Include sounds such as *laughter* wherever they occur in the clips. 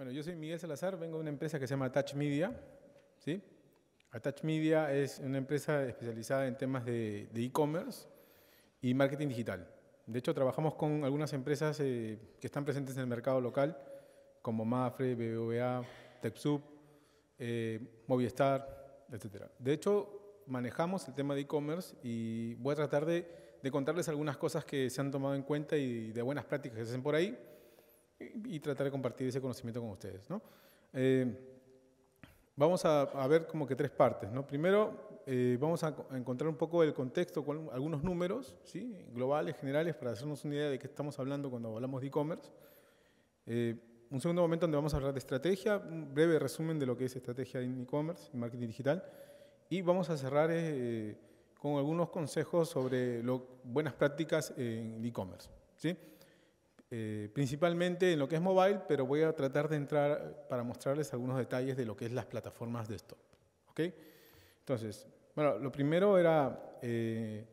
Bueno, yo soy Miguel Salazar, vengo de una empresa que se llama Attach Media. ¿sí? Attach Media es una empresa especializada en temas de e-commerce y marketing digital. De hecho, trabajamos con algunas empresas eh, que están presentes en el mercado local, como Mafre, BBVA, TechSoup, eh, Movistar, etc. De hecho, manejamos el tema de e-commerce y voy a tratar de, de contarles algunas cosas que se han tomado en cuenta y de buenas prácticas que se hacen por ahí y tratar de compartir ese conocimiento con ustedes. ¿no? Eh, vamos a, ver como que tres partes. ¿no? Primero, eh, vamos a encontrar un poco el contexto con algunos números ¿sí? globales, generales, para hacernos una idea de qué estamos hablando cuando hablamos de e-commerce. Eh, un segundo momento donde vamos a hablar de estrategia, un breve resumen de lo que es estrategia en e-commerce y marketing digital. Y vamos a cerrar con algunos consejos sobre buenas prácticas en e-commerce. ¿sí? Eh, principalmente en lo que es mobile, pero voy a tratar de entrar para mostrarles algunos detalles de lo que es las plataformas desktop. Entonces, bueno, lo primero era eh,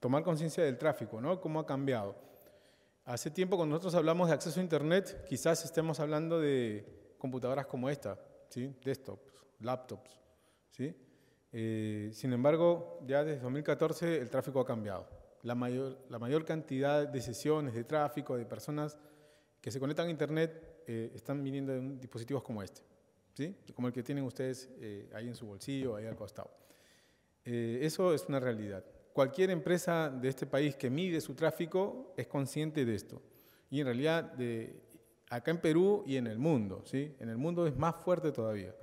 tomar conciencia del tráfico, ¿no? Cómo ha cambiado. Hace tiempo cuando nosotros hablamos de acceso a Internet, quizás estemos hablando de computadoras como esta, ¿sí? Desktops, laptops, ¿sí? Eh, sin embargo, ya desde 2014 el tráfico ha cambiado la mayor, la mayor cantidad de sesiones, de tráfico, de personas que se conectan a Internet eh, están viniendo de dispositivos como este, ¿sí? como el que tienen ustedes eh, ahí en su bolsillo, ahí al costado. Eh, eso es una realidad. Cualquier empresa de este país que mide su tráfico es consciente de esto. Y en realidad, de, acá en Perú y en el mundo, ¿sí? en el mundo es más fuerte todavía.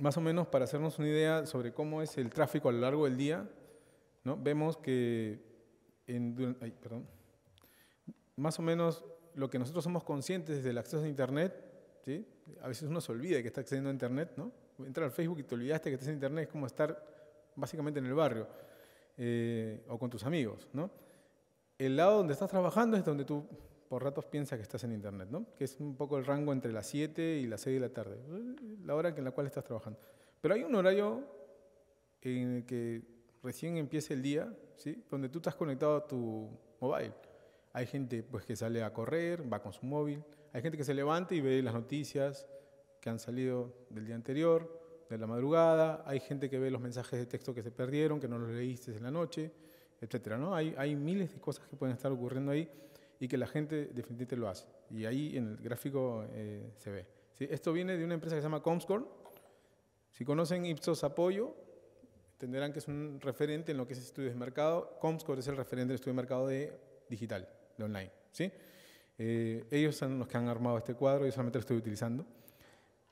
más o menos para hacernos una idea sobre cómo es el tráfico a lo largo del día, Vemos que más o menos lo que nosotros somos conscientes del acceso a Internet, ¿sí? a veces uno se olvida que está accediendo a Internet, ¿no? entrar al Facebook y te olvidaste que estás en Internet es como estar básicamente en el barrio eh, o con tus amigos. ¿no? El lado donde estás trabajando es donde tú por ratos piensas que estás en Internet, ¿no? que es un poco el rango entre las 7 y las 6 de la tarde, eh, la hora en la cual estás trabajando. Pero hay un horario en el que recién empieza el día, ¿sí? donde tú estás conectado a tu mobile. Hay gente pues, que sale a correr, va con su móvil. Hay gente que se levanta y ve las noticias que han salido del día anterior, de la madrugada. Hay gente que ve los mensajes de texto que se perdieron, que no los leíste en la noche, etcétera. ¿no? Hay, miles de cosas que pueden estar ocurriendo ahí y que la gente definitivamente lo hace. Y ahí en el gráfico eh, se ve. Esto viene de una empresa que se llama Comscore. Si conocen Ipsos Apoyo, Tendrán que es un referente en lo que es estudios de mercado. Comscore es el referente del estudio de mercado de digital, de online. ¿sí? Eh, ellos son los que han armado este cuadro, yo solamente lo estoy utilizando.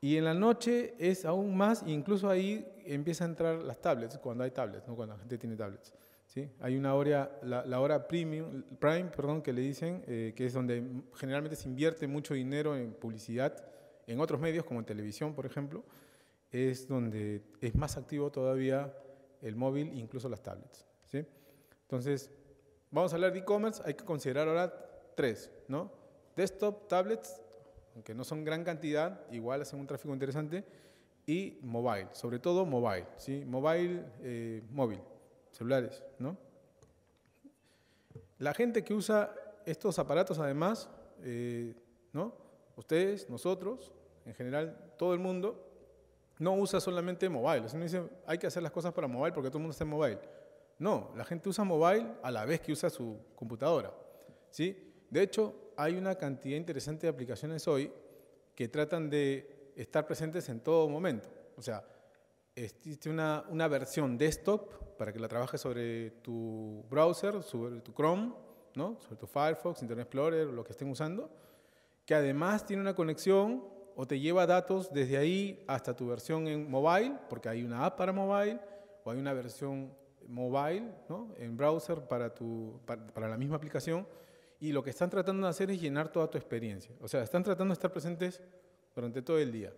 Y en la noche es aún más, incluso ahí empiezan a entrar las tablets, cuando hay tablets, cuando la gente tiene tablets. ¿sí? Hay una hora, la, hora premium, prime, perdón, que le dicen, eh, que es donde generalmente se invierte mucho dinero en publicidad, en otros medios como televisión, por ejemplo, es donde es más activo todavía el móvil incluso las tablets. Entonces, vamos a hablar de e-commerce, hay que considerar ahora tres, ¿no? Desktop, tablets, aunque no son gran cantidad, igual hacen un tráfico interesante, y mobile, sobre todo mobile, ¿sí? Mobile, eh, móvil, celulares, ¿no? La gente que usa estos aparatos, además, eh, ¿no? Ustedes, nosotros, en general, todo el mundo, no usa solamente mobile. si dice, hay que hacer las cosas para mobile porque todo el mundo está en mobile. No, la gente usa mobile a la vez que usa su computadora. ¿sí? De hecho, hay una cantidad interesante de aplicaciones hoy que tratan de estar presentes en todo momento. O sea, existe una, una versión desktop para que la trabajes sobre tu browser, sobre tu Chrome, ¿no? sobre tu Firefox, Internet Explorer, lo que estén usando, que además tiene una conexión o te lleva datos desde ahí hasta tu versión en mobile, porque hay una app para mobile, o hay una versión mobile en browser para, para, la misma aplicación, y lo que están tratando de hacer es llenar toda tu experiencia. O sea, están tratando de estar presentes durante todo el día.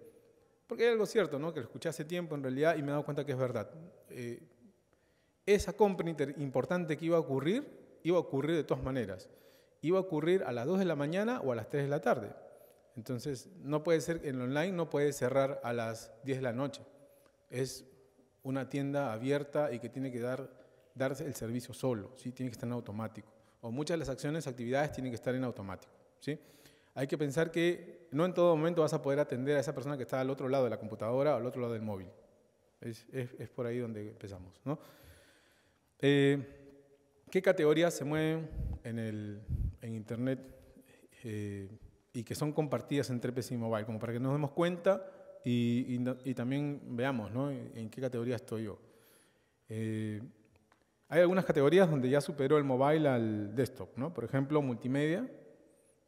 Porque hay algo cierto, ¿no? que lo escuché hace tiempo en realidad y me he dado cuenta que es verdad. Eh, esa compra importante que iba a ocurrir, iba a ocurrir de todas maneras. Iba a ocurrir a las 2 de la mañana o a las 3 de la tarde. Entonces, no puede ser, en online no puede cerrar a las 10 de la noche. Es una tienda abierta y que tiene que dar, dar el servicio solo, ¿sí? tiene que estar en automático. O muchas de las acciones, actividades tienen que estar en automático. ¿sí? Hay que pensar que no en todo momento vas a poder atender a esa persona que está al otro lado de la computadora o al otro lado del móvil. Es, por ahí donde empezamos. Eh, ¿Qué categorías se mueven en, el, en Internet? Eh, y que son compartidas entre PC y Mobile, como para que nos demos cuenta y, también veamos ¿no? en qué categoría estoy yo. Eh, hay algunas categorías donde ya superó el mobile al desktop, ¿no? por ejemplo, multimedia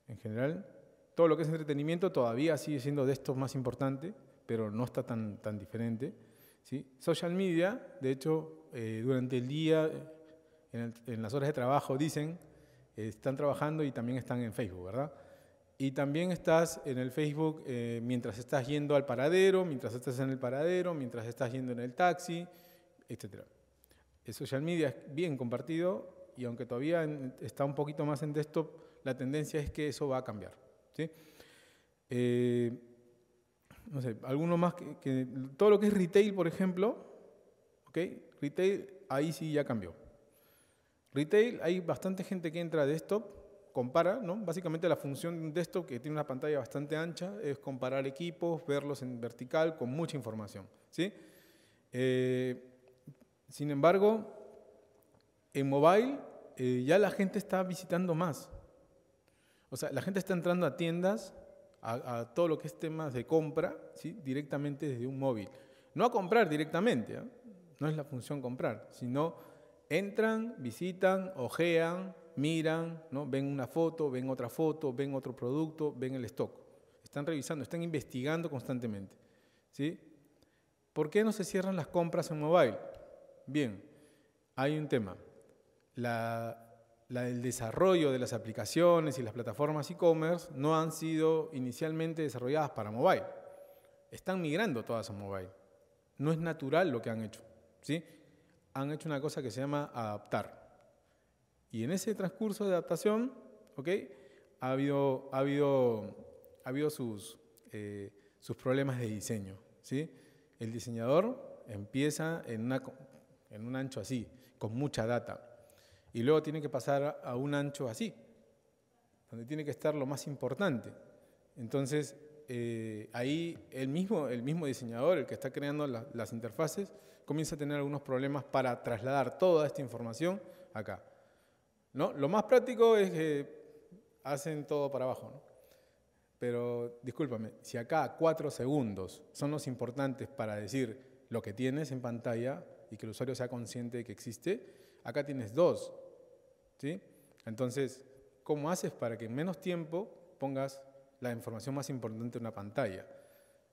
en general. Todo lo que es entretenimiento todavía sigue siendo desktop más importante, pero no está tan, tan diferente. ¿sí? Social media, de hecho, eh, durante el día, en, las horas de trabajo, dicen, están trabajando y también están en Facebook, ¿verdad? Y también estás en el Facebook eh, mientras estás yendo al paradero, mientras estás en el paradero, mientras estás yendo en el taxi, etc. El social media es bien compartido y aunque todavía está un poquito más en desktop, la tendencia es que eso va a cambiar. ¿sí? Eh, no sé, alguno más que, Todo lo que es retail, por ejemplo, ¿ok? Retail, ahí sí ya cambió. Retail, hay bastante gente que entra a desktop compara, ¿no? Básicamente la función de esto, que tiene una pantalla bastante ancha es comparar equipos, verlos en vertical con mucha información, ¿sí? Eh, sin embargo, en mobile eh, ya la gente está visitando más. O sea, la gente está entrando a tiendas, a, todo lo que es temas de compra, ¿sí? directamente desde un móvil. No a comprar directamente, ¿ah? no es la función comprar, sino entran, visitan, ojean, miran, ¿no? ven una foto, ven otra foto, ven otro producto, ven el stock. Están revisando, están investigando constantemente. ¿sí? ¿Por qué no se cierran las compras en mobile? Bien, hay un tema. el desarrollo de las aplicaciones y las plataformas e-commerce no han sido inicialmente desarrolladas para mobile. Están migrando todas a mobile. No es natural lo que han hecho. ¿sí? Han hecho una cosa que se llama adaptar. Y en ese transcurso de adaptación, ¿ok? Ha habido, ha habido, ha habido sus, eh, sus problemas de diseño, ¿sí? El diseñador empieza en, una, en un ancho así, con mucha data, y luego tiene que pasar a un ancho así, donde tiene que estar lo más importante. Entonces, eh, ahí el mismo, el mismo diseñador, el que está creando las interfaces, comienza a tener algunos problemas para trasladar toda esta información acá. ¿no? Lo más práctico es que hacen todo para abajo, Pero discúlpame, si acá cuatro segundos son los importantes para decir lo que tienes en pantalla y que el usuario sea consciente de que existe, acá tienes dos. ¿sí? Entonces, ¿cómo haces para que en menos tiempo pongas la información más importante en una pantalla?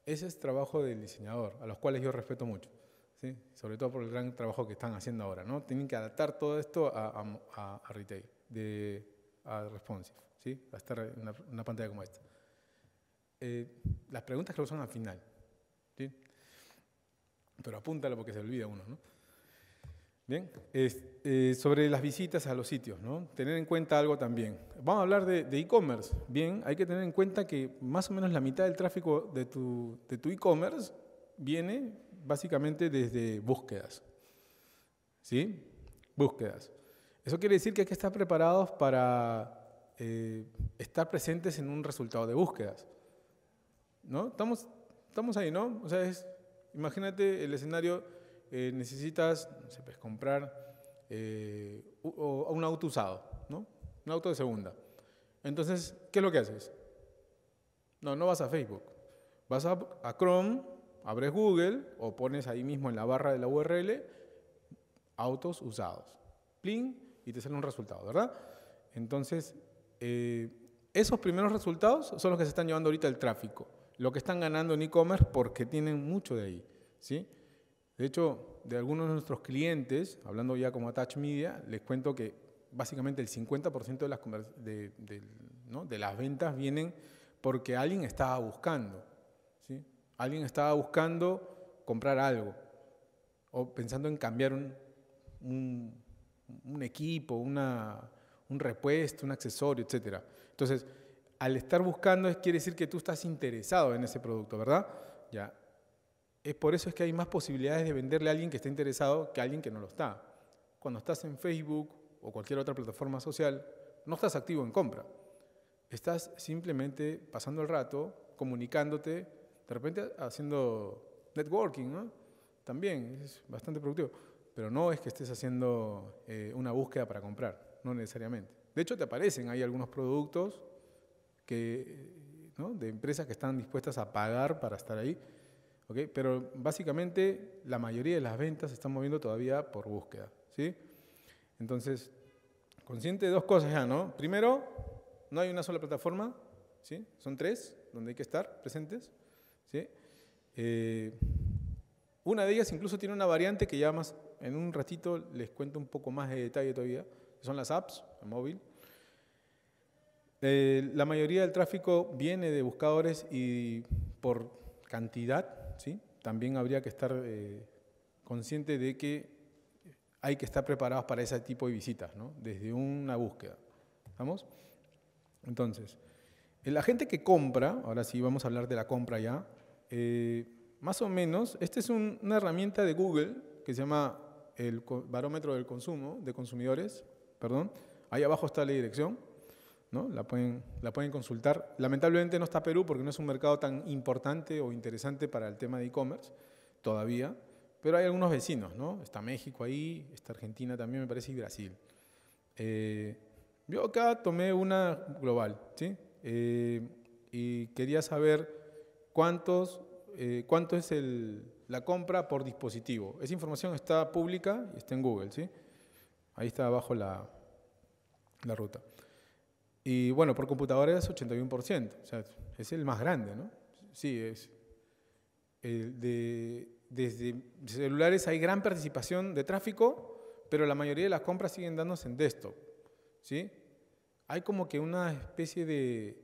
Ese es trabajo del diseñador, a los cuales yo respeto mucho sobre todo por el gran trabajo que están haciendo ahora. ¿no? Tienen que adaptar todo esto a, retail, de, a responsive, ¿sí? a estar en una, pantalla como esta. Eh, las preguntas que lo son al final, ¿sí? pero apúntalo porque se olvida uno. ¿no? Bien, eh, sobre las visitas a los sitios, ¿no? Tener en cuenta algo también. Vamos a hablar de e-commerce. Bien, hay que tener en cuenta que más o menos la mitad del tráfico de tu de tu e-commerce viene básicamente desde búsquedas. ¿Sí? Búsquedas. Eso quiere decir que hay que estar preparados para eh, estar presentes en un resultado de búsquedas. ¿No? Estamos, estamos ahí, ¿no? O sea, imagínate el escenario, eh, necesitas, pues, comprar eh, un auto usado, ¿no? Un auto de segunda. Entonces, ¿qué es lo que haces? No, no vas a Facebook. Vas a, a Chrome Abres Google o pones ahí mismo en la barra de la URL autos usados. plin y te sale un resultado, ¿verdad? Entonces, eh, esos primeros resultados son los que se están llevando ahorita el tráfico, lo que están ganando en e-commerce porque tienen mucho de ahí, ¿sí? De hecho, de algunos de nuestros clientes, hablando ya como Attach Media, les cuento que básicamente el 50% de las, de las ventas vienen porque alguien estaba buscando, ¿sí? Alguien estaba buscando comprar algo o pensando en cambiar un, equipo, un repuesto, un accesorio, etc. Entonces, al estar buscando quiere decir que tú estás interesado en ese producto, ¿verdad? Ya. Es por eso es que hay más posibilidades de venderle a alguien que está interesado que a alguien que no lo está. Cuando estás en Facebook o cualquier otra plataforma social, no estás activo en compra. Estás simplemente pasando el rato, comunicándote de repente haciendo networking, También es bastante productivo. Pero no es que estés haciendo eh, una búsqueda para comprar, no necesariamente. De hecho, te aparecen ahí algunos productos que, eh, de empresas que están dispuestas a pagar para estar ahí. Pero básicamente la mayoría de las ventas se están moviendo todavía por búsqueda. ¿sí? Entonces, consciente de dos cosas ya, ¿no? Primero, no hay una sola plataforma, ¿sí? son tres donde hay que estar presentes. Eh, una de ellas incluso tiene una variante que ya más, en un ratito les cuento un poco más de detalle todavía, son las apps, en móvil. Eh, la mayoría del tráfico viene de buscadores y por cantidad, ¿sí? también habría que estar eh, consciente de que hay que estar preparados para ese tipo de visitas, desde una búsqueda. ¿Vamos? Entonces, la gente que compra, ahora sí vamos a hablar de la compra ya, eh, más o menos, esta es una herramienta de Google que se llama el barómetro del consumo de consumidores, perdón. Ahí abajo está la dirección, ¿no? La pueden, la pueden consultar. Lamentablemente no está Perú porque no es un mercado tan importante o interesante para el tema de e-commerce todavía, pero hay algunos vecinos, ¿no? Está México ahí, está Argentina también, me parece, y Brasil. Eh, yo acá tomé una global, eh, y quería saber cuántos, eh, cuánto es el, la compra por dispositivo. Esa información está pública y está en Google, ¿sí? Ahí está abajo la, ruta. Y bueno, por computadora es 81%, o sea, es el más grande, ¿no? Sí, es. desde celulares hay gran participación de tráfico, pero la mayoría de las compras siguen dándose en desktop, ¿sí? Hay como que una especie de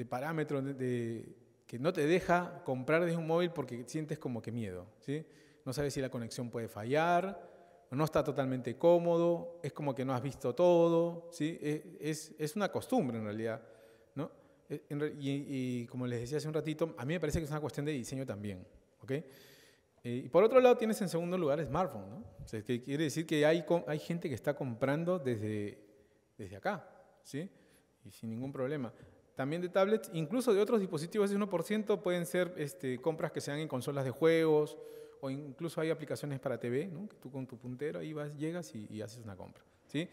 de parámetros de, que no te deja comprar desde un móvil porque sientes como que miedo. ¿sí? No sabes si la conexión puede fallar, no está totalmente cómodo, es como que no has visto todo. ¿sí? E, es, una costumbre en realidad. ¿no? E, y, como les decía hace un ratito, a mí me parece que es una cuestión de diseño también. ¿okay? Eh, y por otro lado tienes en segundo lugar smartphone. quiere decir que hay, hay gente que está comprando desde, desde acá. ¿sí? y sin ningún problema también de tablets, incluso de otros dispositivos, ese 1% pueden ser este, compras que se en consolas de juegos o incluso hay aplicaciones para TV, que tú con tu puntero ahí vas, llegas y, haces una compra. ¿sí?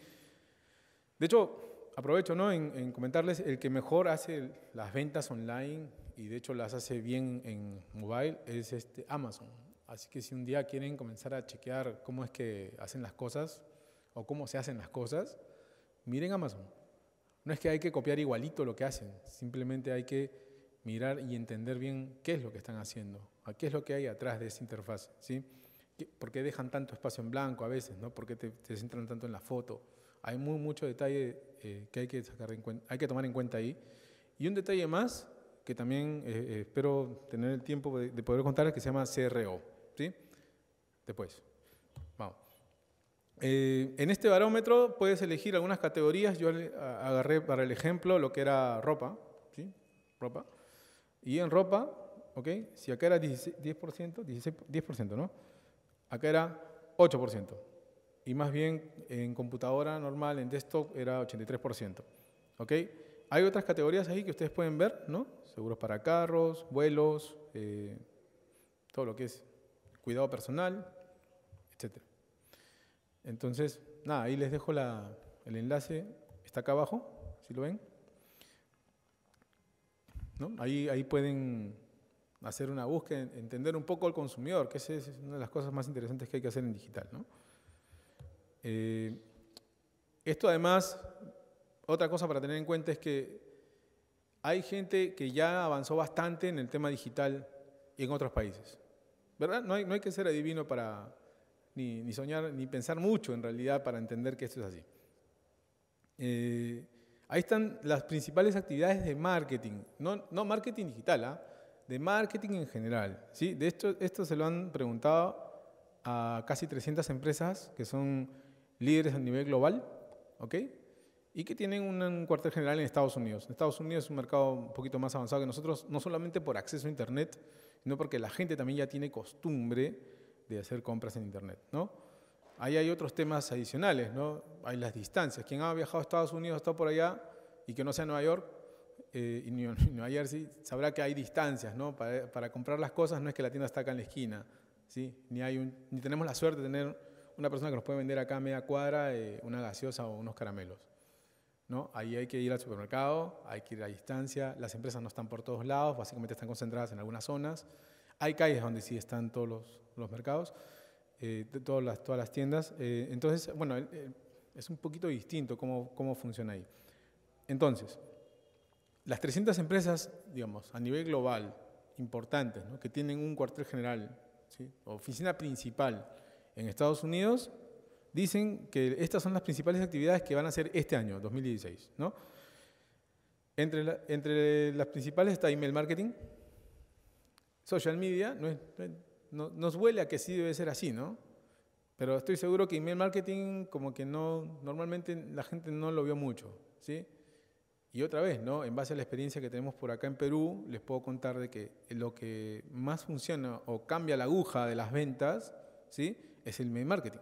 De hecho, aprovecho ¿no? en, en, comentarles, el que mejor hace las ventas online y de hecho las hace bien en mobile es este Amazon. Así que si un día quieren comenzar a chequear cómo es que hacen las cosas o cómo se hacen las cosas, miren Amazon. No es que hay que copiar igualito lo que hacen, simplemente hay que mirar y entender bien qué es lo que están haciendo, qué es lo que hay atrás de esa interfaz, ¿sí? ¿Por qué dejan tanto espacio en blanco a veces? ¿no? ¿Por qué te, centran tanto en la foto? Hay muy, mucho detalle eh, que hay que, sacar hay que tomar en cuenta ahí. Y un detalle más que también eh, eh, espero tener el tiempo de, poder contar, que se llama CRO. ¿sí? Después. Eh, en este barómetro puedes elegir algunas categorías. Yo agarré para el ejemplo lo que era ropa. ropa. Y en ropa, okay, si acá era 10%, 10%, ¿no? Acá era 8%. Y más bien en computadora normal, en desktop, era 83%. Hay otras categorías ahí que ustedes pueden ver, ¿no? Seguros para carros, vuelos, eh, todo lo que es cuidado personal, etcétera. Entonces, nada, ahí les dejo el enlace, está acá abajo, si lo ven. Ahí, pueden hacer una búsqueda, entender un poco al consumidor, que esa es una de las cosas más interesantes que hay que hacer en digital. Eh, esto además, otra cosa para tener en cuenta es que hay gente que ya avanzó bastante en el tema digital y en otros países. ¿Verdad? no hay que ser adivino para, ni, soñar, ni pensar mucho en realidad para entender que esto es así. Eh, ahí están las principales actividades de marketing, no, marketing digital, ¿ah? de marketing en general. ¿sí? De esto esto se lo han preguntado a casi 300 empresas que son líderes a nivel global, Y que tienen un cuartel general en Estados Unidos. Estados Unidos es un mercado un poquito más avanzado que nosotros, no solamente por acceso a Internet, sino porque la gente también ya tiene costumbre de hacer compras en Internet, ¿no? Ahí hay otros temas adicionales, ¿no? Hay las distancias. Quien ha viajado a Estados Unidos, está por allá y que no sea Nueva York eh, y *laughs* Nueva Jersey, sabrá que hay distancias, ¿no? Para, comprar las cosas no es que la tienda está acá en la esquina, ¿sí? Ni, hay tenemos la suerte de tener una persona que nos puede vender acá a media cuadra eh, una gaseosa o unos caramelos. ¿No? Ahí hay que ir al supermercado, hay que ir a distancia, las empresas no están por todos lados, básicamente están concentradas en algunas zonas. Hay calles donde sí están todos los, mercados, eh, todas, las, todas las tiendas. Eh, entonces, bueno, es un poquito distinto cómo, funciona ahí. Entonces, las 300 empresas, digamos, a nivel global, importantes, que tienen un cuartel general, oficina principal en Estados Unidos, dicen que estas son las principales actividades que van a hacer este año, 2016. Entre, entre las principales está email marketing, social media, no nos huele a que sí debe ser así, ¿no? Pero estoy seguro que email marketing como que no, normalmente la gente no lo vio mucho, ¿sí? Y otra vez, ¿no? En base a la experiencia que tenemos por acá en Perú, les puedo contar de que lo que más funciona o cambia la aguja de las ventas, ¿sí? Es el email marketing.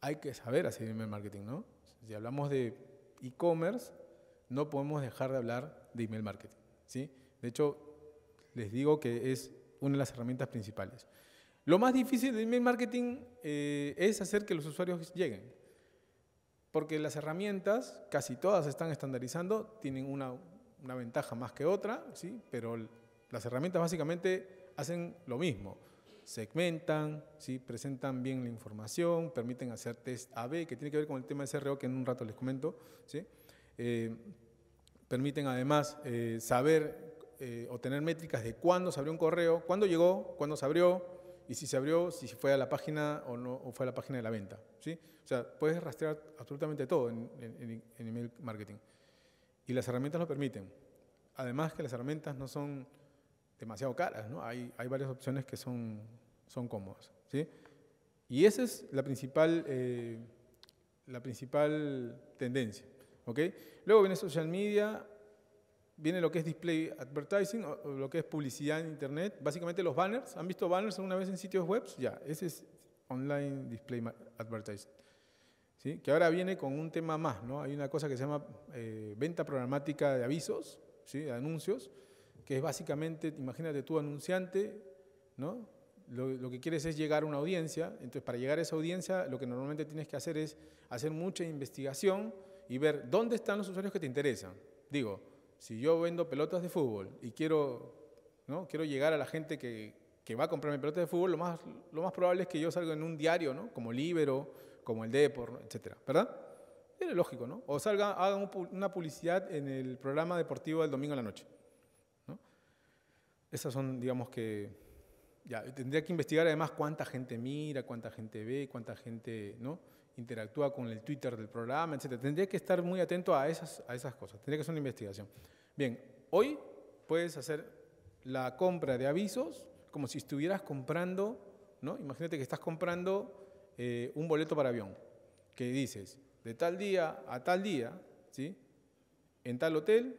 Hay que saber hacer email marketing, ¿no? Si hablamos de e-commerce, no podemos dejar de hablar de email marketing, ¿sí? De hecho, les digo que es una de las herramientas principales. Lo más difícil de email marketing eh, es hacer que los usuarios lleguen, porque las herramientas, casi todas están estandarizando, tienen una, ventaja más que otra, ¿sí? pero las herramientas básicamente hacen lo mismo. Segmentan, ¿sí? presentan bien la información, permiten hacer test AB, que tiene que ver con el tema de CRO que en un rato les comento. ¿sí? Eh, permiten además eh, saber obtener eh, o métricas de cuándo se abrió un correo, cuándo llegó, cuándo se abrió y si se abrió, si fue a la página o no o fue a la página de la venta. ¿sí? O sea, puedes rastrear absolutamente todo en, email marketing. Y las herramientas lo permiten. Además que las herramientas no son demasiado caras, ¿no? Hay, hay varias opciones que son, son cómodas, Y esa es la principal, eh, la principal tendencia, ¿ok? Luego viene social media, viene lo que es display advertising, lo que es publicidad en Internet, básicamente los banners. ¿Han visto banners alguna vez en sitios web? Ya, ese es online display advertising. ¿Sí? Que ahora viene con un tema más, ¿no? Hay una cosa que se llama eh, venta programática de avisos, ¿sí? de anuncios, que es básicamente, imagínate tú anunciante, ¿no? Lo, lo, que quieres es llegar a una audiencia, entonces para llegar a esa audiencia lo que normalmente tienes que hacer es hacer mucha investigación y ver dónde están los usuarios que te interesan. Digo, si yo vendo pelotas de fútbol y quiero, ¿no? quiero llegar a la gente que, va a comprarme pelotas de fútbol, lo más, lo más probable es que yo salga en un diario, ¿no? como Libero, como el Depor, etcétera, ¿verdad? Era lógico, ¿no? O salga, haga una publicidad en el programa deportivo del domingo a la noche. Esas son, digamos que, ya, tendría que investigar además cuánta gente mira, cuánta gente ve, cuánta gente, ¿no? interactúa con el Twitter del programa, etc. Tendría que estar muy atento a esas, a esas cosas, tendría que hacer una investigación. Bien, hoy puedes hacer la compra de avisos como si estuvieras comprando, ¿no? Imagínate que estás comprando eh, un boleto para avión, que dices, de tal día a tal día, ¿sí? En tal hotel,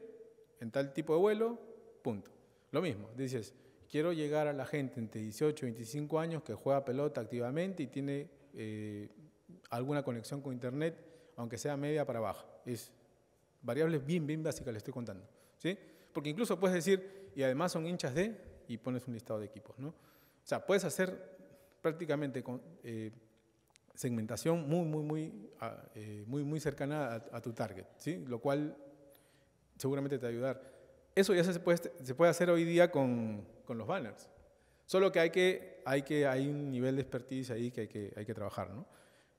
en tal tipo de vuelo, punto. Lo mismo, dices, quiero llegar a la gente entre 18 y 25 años que juega pelota activamente y tiene eh, alguna conexión con Internet, aunque sea media para baja. Es variables bien, bien básicas, le estoy contando. ¿sí? Porque incluso puedes decir, y además son hinchas de, y pones un listado de equipos. ¿no? O sea, puedes hacer prácticamente con, eh, segmentación muy, muy, muy, eh, muy, muy cercana a, tu target, ¿sí? lo cual seguramente te va a ayudar. Eso ya se puede, se puede hacer hoy día con, con los banners. Solo que hay, que hay que hay un nivel de expertise ahí que hay que, hay que trabajar, ¿no?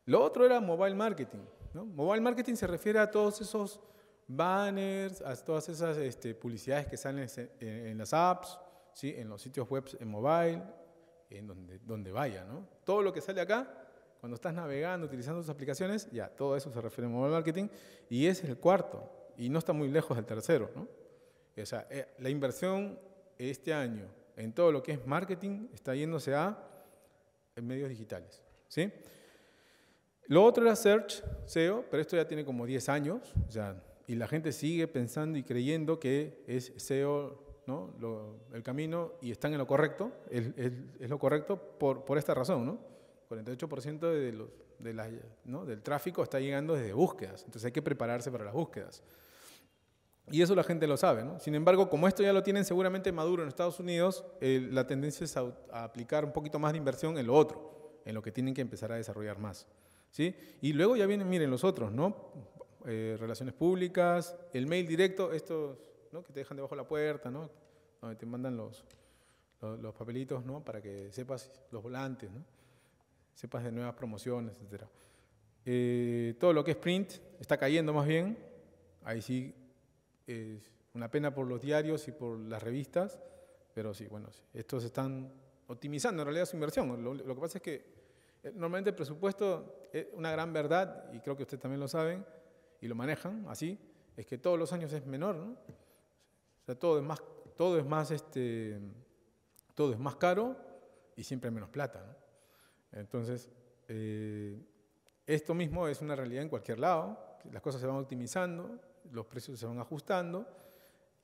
Lo otro era mobile marketing. Mobile marketing se refiere a todos esos banners, a todas esas este, publicidades que salen en, las apps, en los sitios web en mobile, en donde, donde vaya. Todo lo que sale acá, cuando estás navegando, utilizando tus aplicaciones, ya, todo eso se refiere a mobile marketing. Y ese es el cuarto, y no está muy lejos del tercero. O sea, eh, la inversión este año en todo lo que es marketing está yéndose a medios digitales. ¿sí? Lo otro era Search, SEO, pero esto ya tiene como 10 años, y la gente sigue pensando y creyendo que es SEO ¿no? el camino y están en lo correcto, es, lo correcto por, esta razón, ¿no? 48% de los, del tráfico está llegando desde búsquedas, entonces hay que prepararse para las búsquedas. Y eso la gente lo sabe, ¿no? Sin embargo, como esto ya lo tienen seguramente maduro en Estados Unidos, la tendencia es a aplicar un poquito más de inversión en lo otro, en lo que tienen que empezar a desarrollar más. ¿sí? Y luego ya vienen, miren, los otros, ¿no? Eh, relaciones públicas, el mail directo, estos ¿no? que te dejan debajo de la puerta, ¿no? Donde te mandan los, los, papelitos, ¿no? Para que sepas los volantes, ¿no? Sepas de nuevas promociones, etc. Eh, todo lo que es print está cayendo más bien. Ahí sí es una pena por los diarios y por las revistas, pero sí, bueno, estos están optimizando en realidad su inversión. lo que pasa es que eh, normalmente el presupuesto, es una gran verdad, y creo que ustedes también lo saben, y lo manejan así, es que todos los años es menor, ¿no? todo es más, todo es más, este, todo es más caro y siempre menos plata, Entonces, eh, esto mismo es una realidad en cualquier lado, las cosas se van optimizando, los precios se van ajustando,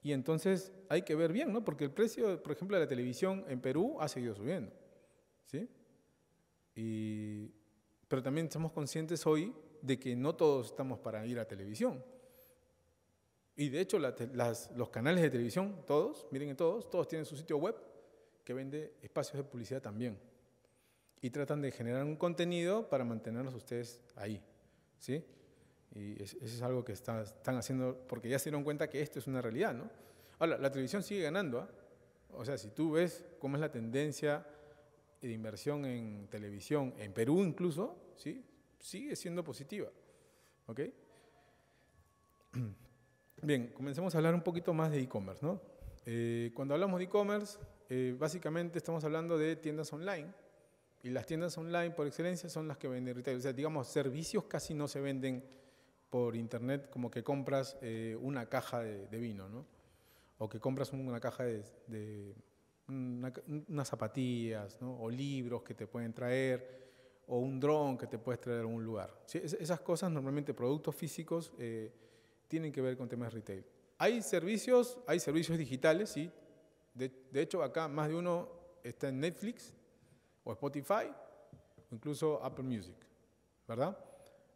y entonces hay que ver bien, ¿no? Porque el precio, por ejemplo, de la televisión en Perú ha seguido subiendo, ¿sí? pero también somos conscientes hoy de que no todos estamos para ir a televisión. Y de hecho, los canales de televisión, todos, miren todos, todos tienen su sitio web que vende espacios de publicidad también. Y tratan de generar un contenido para mantenerlos ustedes ahí. ¿sí? Y eso es algo que están haciendo porque ya se dieron cuenta que esto es una realidad. ¿no? Ahora, la televisión sigue ganando. ¿ah? O sea, si tú ves cómo es la tendencia de inversión en televisión, en Perú incluso, ¿sí? sigue siendo positiva. *clears throat* Bien, comencemos a hablar un poquito más de e-commerce. ¿no? Eh, cuando hablamos de e-commerce, eh, básicamente estamos hablando de tiendas online. Y las tiendas online por excelencia son las que venden retail. O sea, digamos, servicios casi no se venden por internet como que compras eh, una caja de, vino, ¿no? O que compras una caja de, unas zapatillas, o libros que te pueden traer, o un dron que te puedes traer a algún lugar. esas cosas, normalmente productos físicos, eh, tienen que ver con temas de retail. Hay servicios, hay servicios digitales, sí. De, hecho, acá más de uno está en Netflix, o Spotify, o incluso Apple Music, ¿verdad?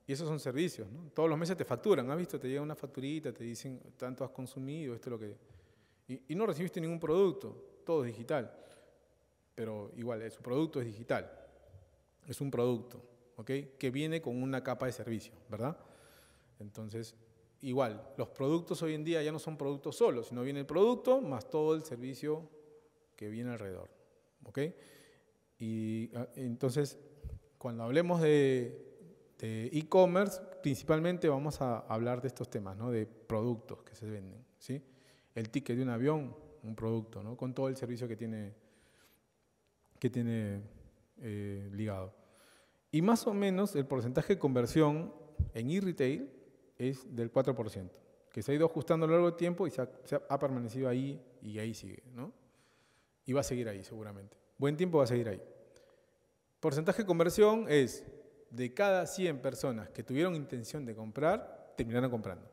Y esos son servicios, ¿no? Todos los meses te facturan, ¿has visto? Te llega una facturita, te dicen tanto has consumido, esto es lo que... Y, y no recibiste ningún producto, todo es digital, pero igual, eh, su producto es digital, es un producto, ¿ok? Que viene con una capa de servicio, ¿verdad? Entonces, igual, los productos hoy en día ya no son productos solos, sino viene el producto más todo el servicio que viene alrededor, ¿ok? Y ah, entonces, cuando hablemos de e-commerce, principalmente vamos a hablar de estos temas, ¿no? De productos que se venden, ¿sí? El ticket de un avión un producto, ¿no? con todo el servicio que tiene, que tiene eh, ligado. Y más o menos el porcentaje de conversión en e-retail es del 4%, que se ha ido ajustando a lo largo del tiempo y se ha, permanecido ahí y ahí sigue. ¿no? Y va a seguir ahí seguramente. Buen tiempo va a seguir ahí. Porcentaje de conversión es de cada 100 personas que tuvieron intención de comprar, terminaron comprando.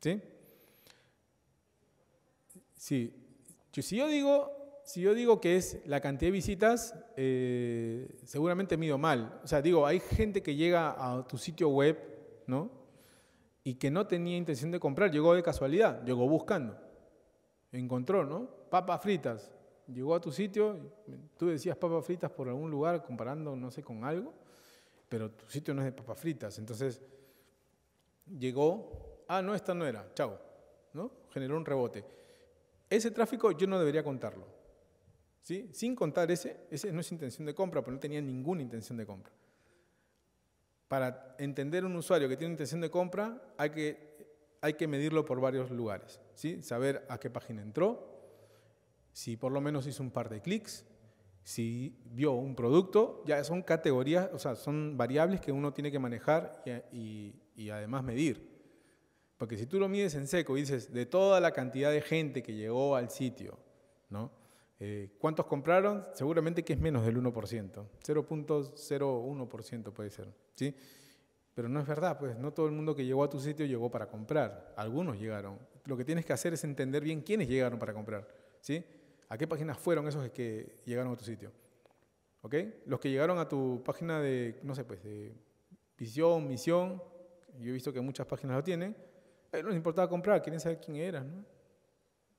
¿Sí? Sí, si yo digo, si yo digo que es la cantidad de visitas, eh, seguramente mido mal. O sea, digo, hay gente que llega a tu sitio web, ¿no? Y que no tenía intención de comprar, llegó de casualidad, llegó buscando. Encontró, ¿no? Papas fritas. Llegó a tu sitio, tú decías papas fritas por algún lugar comparando, no sé, con algo, pero tu sitio no es de papas fritas. Entonces, llegó, ah, no, esta no era, chao, ¿no? Generó un rebote. Ese tráfico yo no debería contarlo. ¿sí? Sin contar ese, ese no es intención de compra, pero no tenía ninguna intención de compra. Para entender un usuario que tiene intención de compra, hay que, hay que medirlo por varios lugares. ¿sí? Saber a qué página entró, si por lo menos hizo un par de clics, si vio un producto, ya son categorías, o sea, son variables que uno tiene que manejar y además medir. Porque si tú lo mides en seco y dices, de toda la cantidad de gente que llegó al sitio, ¿no? Eh, ¿Cuántos compraron? Seguramente que es menos del 1%. 0.01% puede ser. ¿sí? Pero no es verdad, pues no todo el mundo que llegó a tu sitio llegó para comprar. Algunos llegaron. Lo que tienes que hacer es entender bien quiénes llegaron para comprar. ¿sí? ¿A qué páginas fueron esos que llegaron a tu sitio? ¿Ok? Los que llegaron a tu página de, no sé, pues, de visión, misión, yo he visto que muchas páginas lo tienen, no les importaba comprar, querían saber quién eras, ¿no?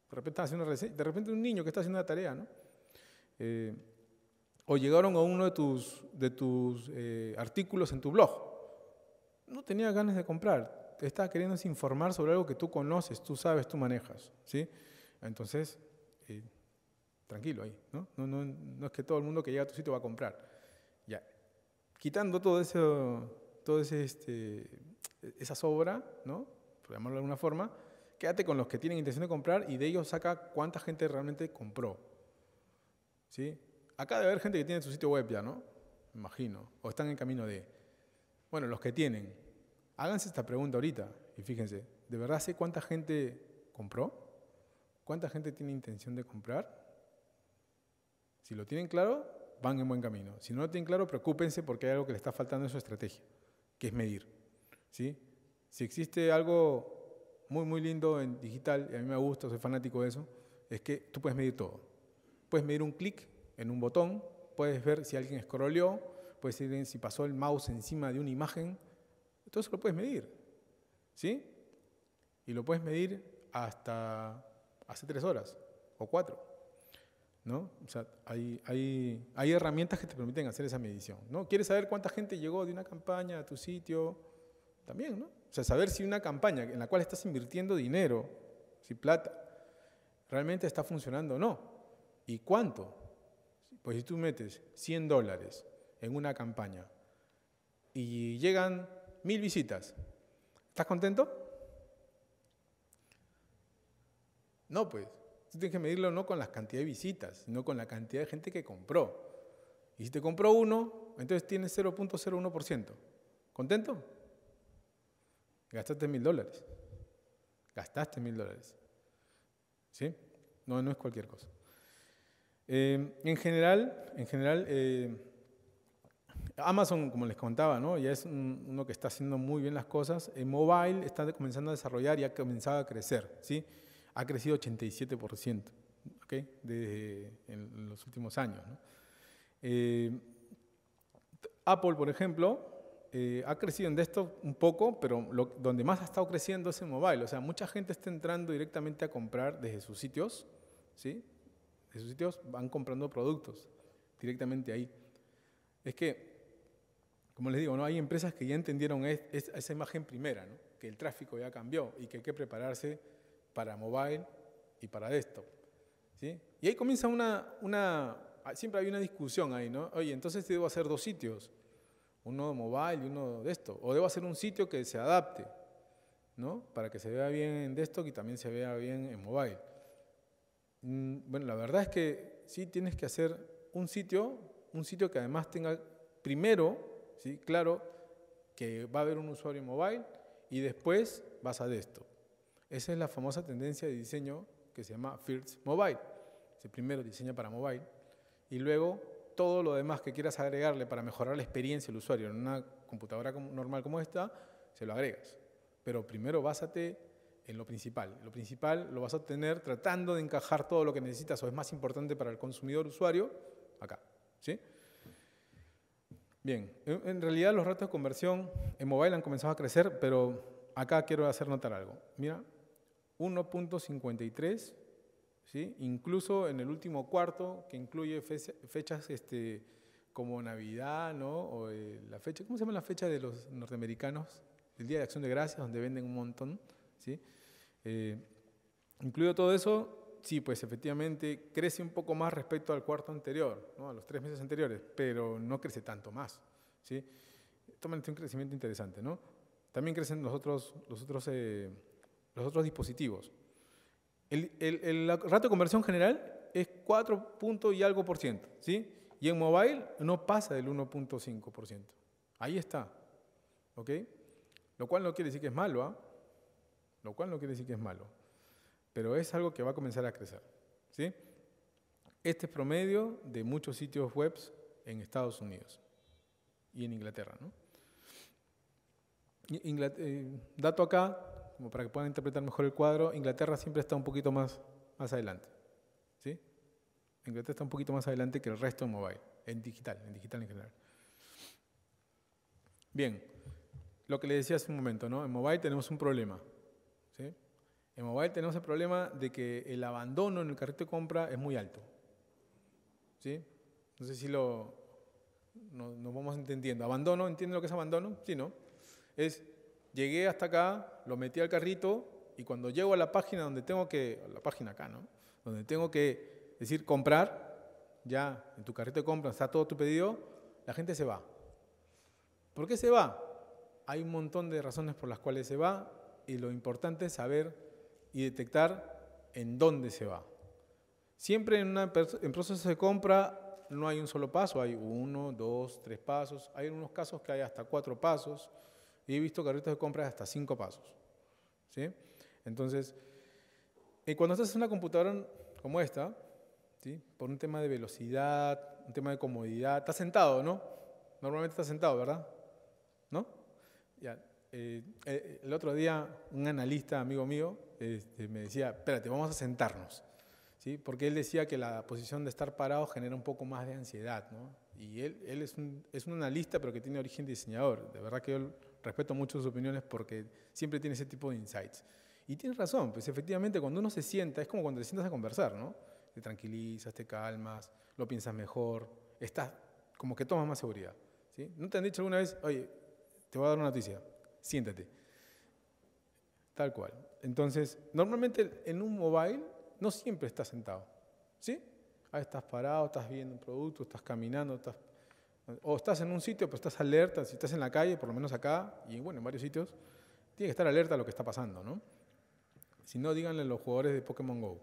De repente, haciendo una de repente un niño que está haciendo una tarea, ¿no? Eh, o llegaron a uno de tus, de tus eh, artículos en tu blog. No tenía ganas de comprar, te estaba queriendo informar sobre algo que tú conoces, tú sabes, tú manejas, ¿sí? Entonces, eh, tranquilo ahí, ¿no? No, no es que todo el mundo que llega a tu sitio va a comprar. Ya, quitando todo eso, todo ese, este, e-, esa sobra, ¿no? llamarlo de alguna forma, quédate con los que tienen intención de comprar y de ellos saca cuánta gente realmente compró. ¿Sí? Acá debe haber gente que tiene su sitio web ya, ¿no? Me imagino. O están en camino de. Bueno, los que tienen. Háganse esta pregunta ahorita y fíjense, ¿de verdad sé cuánta gente compró? ¿Cuánta gente tiene intención de comprar? Si lo tienen claro, van en buen camino. Si no lo tienen claro, preocúpense porque hay algo que le está faltando en su estrategia, que es medir. ¿Sí? Si existe algo muy, muy lindo en digital, y a mí me gusta, soy fanático de eso, es que tú puedes medir todo. Puedes medir un clic en un botón, puedes ver si alguien scrolleó, puedes ver si pasó el mouse encima de una imagen. Todo eso lo puedes medir. ¿Sí? Y lo puedes medir hasta hace tres horas o cuatro. ¿No? O sea, hay, hay, herramientas que te permiten hacer esa medición. ¿no? ¿Quieres saber cuánta gente llegó de una campaña a tu sitio? También, ¿no? O sea, saber si una campaña en la cual estás invirtiendo dinero, si plata, realmente está funcionando o no. ¿Y cuánto? Pues si tú metes 100 dólares en una campaña y llegan mil visitas, ¿estás contento? No, pues. Tú tienes que medirlo no con la cantidad de visitas, sino con la cantidad de gente que compró. Y si te compró uno, entonces tienes 0.01%. ¿Contento? Gastaste mil dólares. Gastaste mil dólares. ¿Sí? No, no es cualquier cosa. Em, en general, en general eh, Amazon, como les contaba, ya es uno que está haciendo muy bien las cosas. En eh, mobile está comenzando a desarrollar y ha comenzado a crecer. ¿sí? Ha crecido 87% Desde en los últimos años. Eh, Apple, por ejemplo, eh, ha crecido en desktop un poco, pero donde más ha estado creciendo es en mobile. O sea, mucha gente está entrando directamente a comprar desde sus sitios, ¿sí? De sus sitios van comprando productos directamente ahí. Es que, como les digo, ¿no? hay empresas que ya entendieron esa imagen primera, ¿no? que el tráfico ya cambió y que hay que prepararse para mobile y para desktop. ¿sí? Y ahí comienza una, una, siempre hay una discusión ahí, ¿no? Oye, entonces debo hacer dos sitios uno mobile y uno de esto. O debo hacer un sitio que se adapte, ¿no? Para que se vea bien en desktop y también se vea bien en mobile. Mm, bueno, la verdad es que sí tienes que hacer un sitio, un sitio que además tenga primero, ¿sí? Claro, que va a haber un usuario mobile y después vas a desktop. Esa es la famosa tendencia de diseño que se llama First Mobile. Se primero diseña para mobile y luego todo lo demás que quieras agregarle para mejorar la experiencia del usuario en una computadora normal como esta, se lo agregas. Pero primero básate en lo principal. Lo principal lo vas a tener tratando de encajar todo lo que necesitas o es más importante para el consumidor usuario acá. ¿sí? Bien, en realidad los ratos de conversión en mobile han comenzado a crecer, pero acá quiero hacer notar algo. Mira, 1.53 Incluso en el último cuarto, que incluye fechas este, como Navidad, ¿no? O eh, la fecha, ¿cómo se llama la fecha de los norteamericanos? El Día de Acción de Gracias, donde venden un montón, eh, incluido todo eso, sí, pues efectivamente crece un poco más respecto al cuarto anterior, A los tres meses anteriores, pero no crece tanto más, ¿sí? Toman un crecimiento interesante, ¿no? También crecen los otros eh, dispositivos, el, rato de conversión general es 4 y algo por ciento, ¿sí? Y en mobile no pasa del 1.5%. Ahí está, ¿ok? Lo cual no quiere decir que es malo, ¿ah? Lo cual no quiere decir que es malo, pero es algo que va a comenzar a crecer, ¿sí? Este es promedio de muchos sitios web en Estados Unidos y en Inglaterra, ¿no? Eh, dato acá, como para que puedan interpretar mejor el cuadro, Inglaterra siempre está un poquito más, más adelante. ¿sí? Inglaterra está un poquito más adelante que el resto en mobile, en digital, en digital en general. Bien, lo que le decía hace un momento, ¿no? En mobile tenemos un problema. ¿sí? En mobile tenemos el problema de que el abandono en el carrito de compra es muy alto. ¿sí? No sé si lo, no, nos vamos entendiendo. Abandono, ¿entienden lo que es abandono? Sí, ¿no? Es llegué hasta acá, lo metí al carrito y cuando llego a la página donde tengo que, la página acá, ¿no? Donde tengo que decir comprar, ya en tu carrito de compra está todo tu pedido, la gente se va. ¿Por qué se va? Hay un montón de razones por las cuales se va y lo importante es saber y detectar en dónde se va. Siempre en, una, en proceso de compra no hay un solo paso, hay uno, dos, tres pasos. Hay unos casos que hay hasta cuatro pasos y he visto carritos de compras hasta cinco pasos. ¿sí? Entonces, eh, cuando estás en una computadora como esta, ¿sí? por un tema de velocidad, un tema de comodidad, estás sentado, ¿no? Normalmente estás sentado, ¿verdad? ¿No? Eh, eh, el otro día un analista, amigo mío, este, me decía, espérate, vamos a sentarnos. ¿Sí? Porque él decía que la posición de estar parado genera un poco más de ansiedad, Y él, él es, un, analista, pero que tiene origen diseñador. De verdad que él respeto mucho sus opiniones porque siempre tiene ese tipo de insights. Y tienes razón, pues efectivamente cuando uno se sienta, es como cuando te sientas a conversar, ¿no? Te tranquilizas, te calmas, lo piensas mejor, estás como que tomas más seguridad. ¿sí? ¿No te han dicho alguna vez, oye, te voy a dar una noticia, siéntate? Tal cual. Entonces, normalmente en un mobile no siempre estás sentado, ¿sí? Ahí estás parado, estás viendo un producto, estás caminando, estás o estás en un sitio, pues estás alerta, si estás en la calle, por lo menos acá, y bueno, en varios sitios, tiene que estar alerta a lo que está pasando, ¿no? Si no, díganle a los jugadores de Pokémon Go.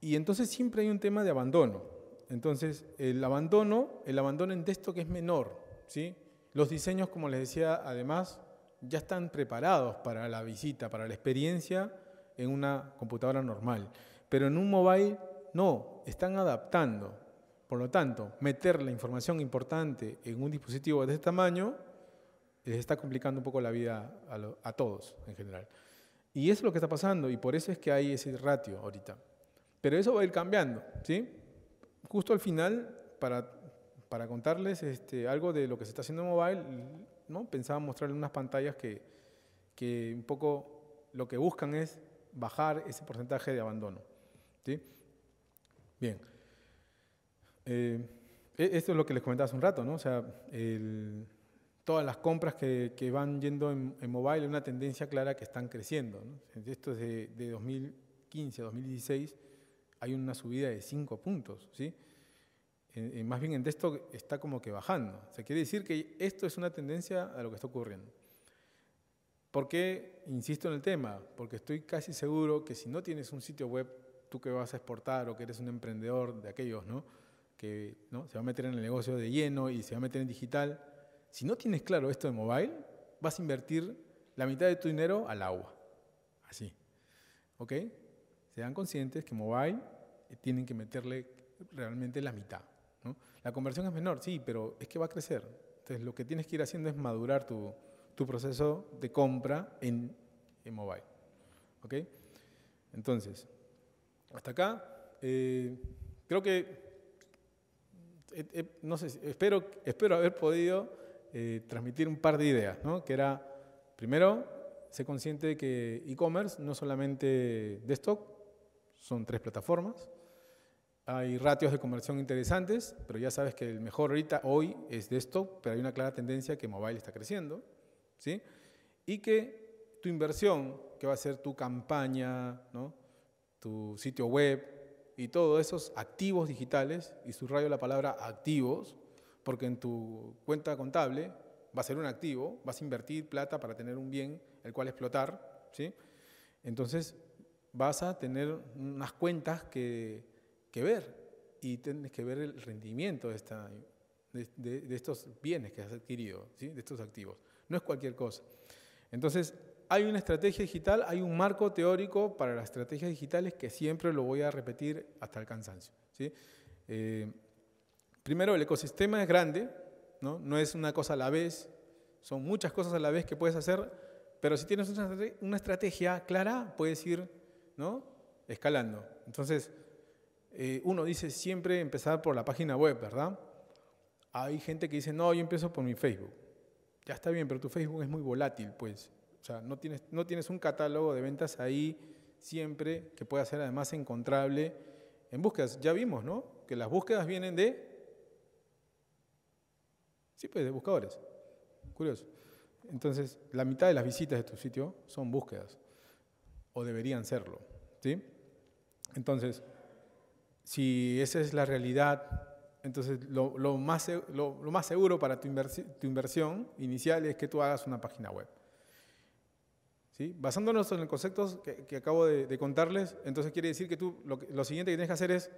Y entonces siempre hay un tema de abandono. Entonces, el abandono, el abandono en texto que es menor, ¿sí? Los diseños, como les decía, además, ya están preparados para la visita, para la experiencia en una computadora normal. Pero en un mobile, no, están adaptando. Por lo tanto, meter la información importante en un dispositivo de este tamaño les está complicando un poco la vida a, todos en general. Y eso es lo que está pasando y por eso es que hay ese ratio ahorita. Pero eso va a ir cambiando, ¿sí? Justo al final, para, para contarles este, algo de lo que se está haciendo en mobile, ¿no? pensaba mostrarles unas pantallas que, que un poco lo que buscan es bajar ese porcentaje de abandono. ¿sí? Bien. Eh, e, esto es lo que les comentaba hace un rato, ¿no? O sea, todas las compras que, van yendo en, mobile mobile, una tendencia clara que están creciendo. ¿no? Esto es de, 2015 a 2016, hay una subida de 5 puntos, ¿sí? más bien en esto está como que bajando. O sea, quiere decir que esto es una tendencia a lo que está ocurriendo. ¿Por qué insisto en el tema? Porque estoy casi seguro que si no tienes un sitio web, tú que vas a exportar o que eres un emprendedor de aquellos, ¿no? que se va a meter en el negocio de lleno y se va a meter en digital, si no tienes claro esto de mobile, vas a invertir la mitad de tu dinero al agua. Así. ¿Ok? Sean conscientes que mobile eh, tienen que meterle realmente la mitad. La conversión es menor, sí, pero es que va a crecer. Entonces, lo que tienes que ir haciendo es madurar tu, proceso de compra en, mobile. ¿Ok? Entonces, hasta acá. Eh, creo que eh, eh, espero, espero haber podido eh, transmitir un par de ideas, ¿no? que era, primero, ser consciente de que e-commerce no solamente desktop, son tres plataformas, hay ratios de conversión interesantes, pero ya sabes que el mejor ahorita hoy es desktop, pero hay una clara tendencia que mobile está creciendo, ¿sí? Y que tu inversión, que va a ser tu campaña, ¿no? tu sitio web, y todos esos activos digitales, y subrayo la palabra activos, porque en tu cuenta contable va a ser un activo, vas a invertir plata para tener un bien el cual explotar, ¿sí? Entonces vas a tener unas cuentas que, ver y tienes que ver el rendimiento de, esta, estos bienes que has adquirido, ¿sí? de estos activos. No es cualquier cosa. Entonces, hay una estrategia digital, hay un marco teórico para las estrategias digitales que siempre lo voy a repetir hasta el cansancio. Eh, primero, el ecosistema es grande, ¿no? no es una cosa a la vez, son muchas cosas a la vez que puedes hacer, pero si tienes una estrategia clara, puedes ir ¿no? escalando. Entonces, eh, uno dice siempre empezar por la página web, ¿verdad? Hay gente que dice, no, yo empiezo por mi Facebook. Ya está bien, pero tu Facebook es muy volátil, pues. O sea, no tienes, no tienes un catálogo de ventas ahí siempre que pueda ser además encontrable en búsquedas. Ya vimos, ¿no? Que las búsquedas vienen de... Sí, pues de buscadores. Curioso. Entonces, la mitad de las visitas de tu sitio son búsquedas, o deberían serlo. ¿sí? Entonces, si esa es la realidad, entonces lo, más, lo, más seguro para tu, tu inversión inicial es que tú hagas una página web. Basándonos en los conceptos que, acabo de, contarles, entonces quiere decir que tú lo, siguiente que tienes que hacer es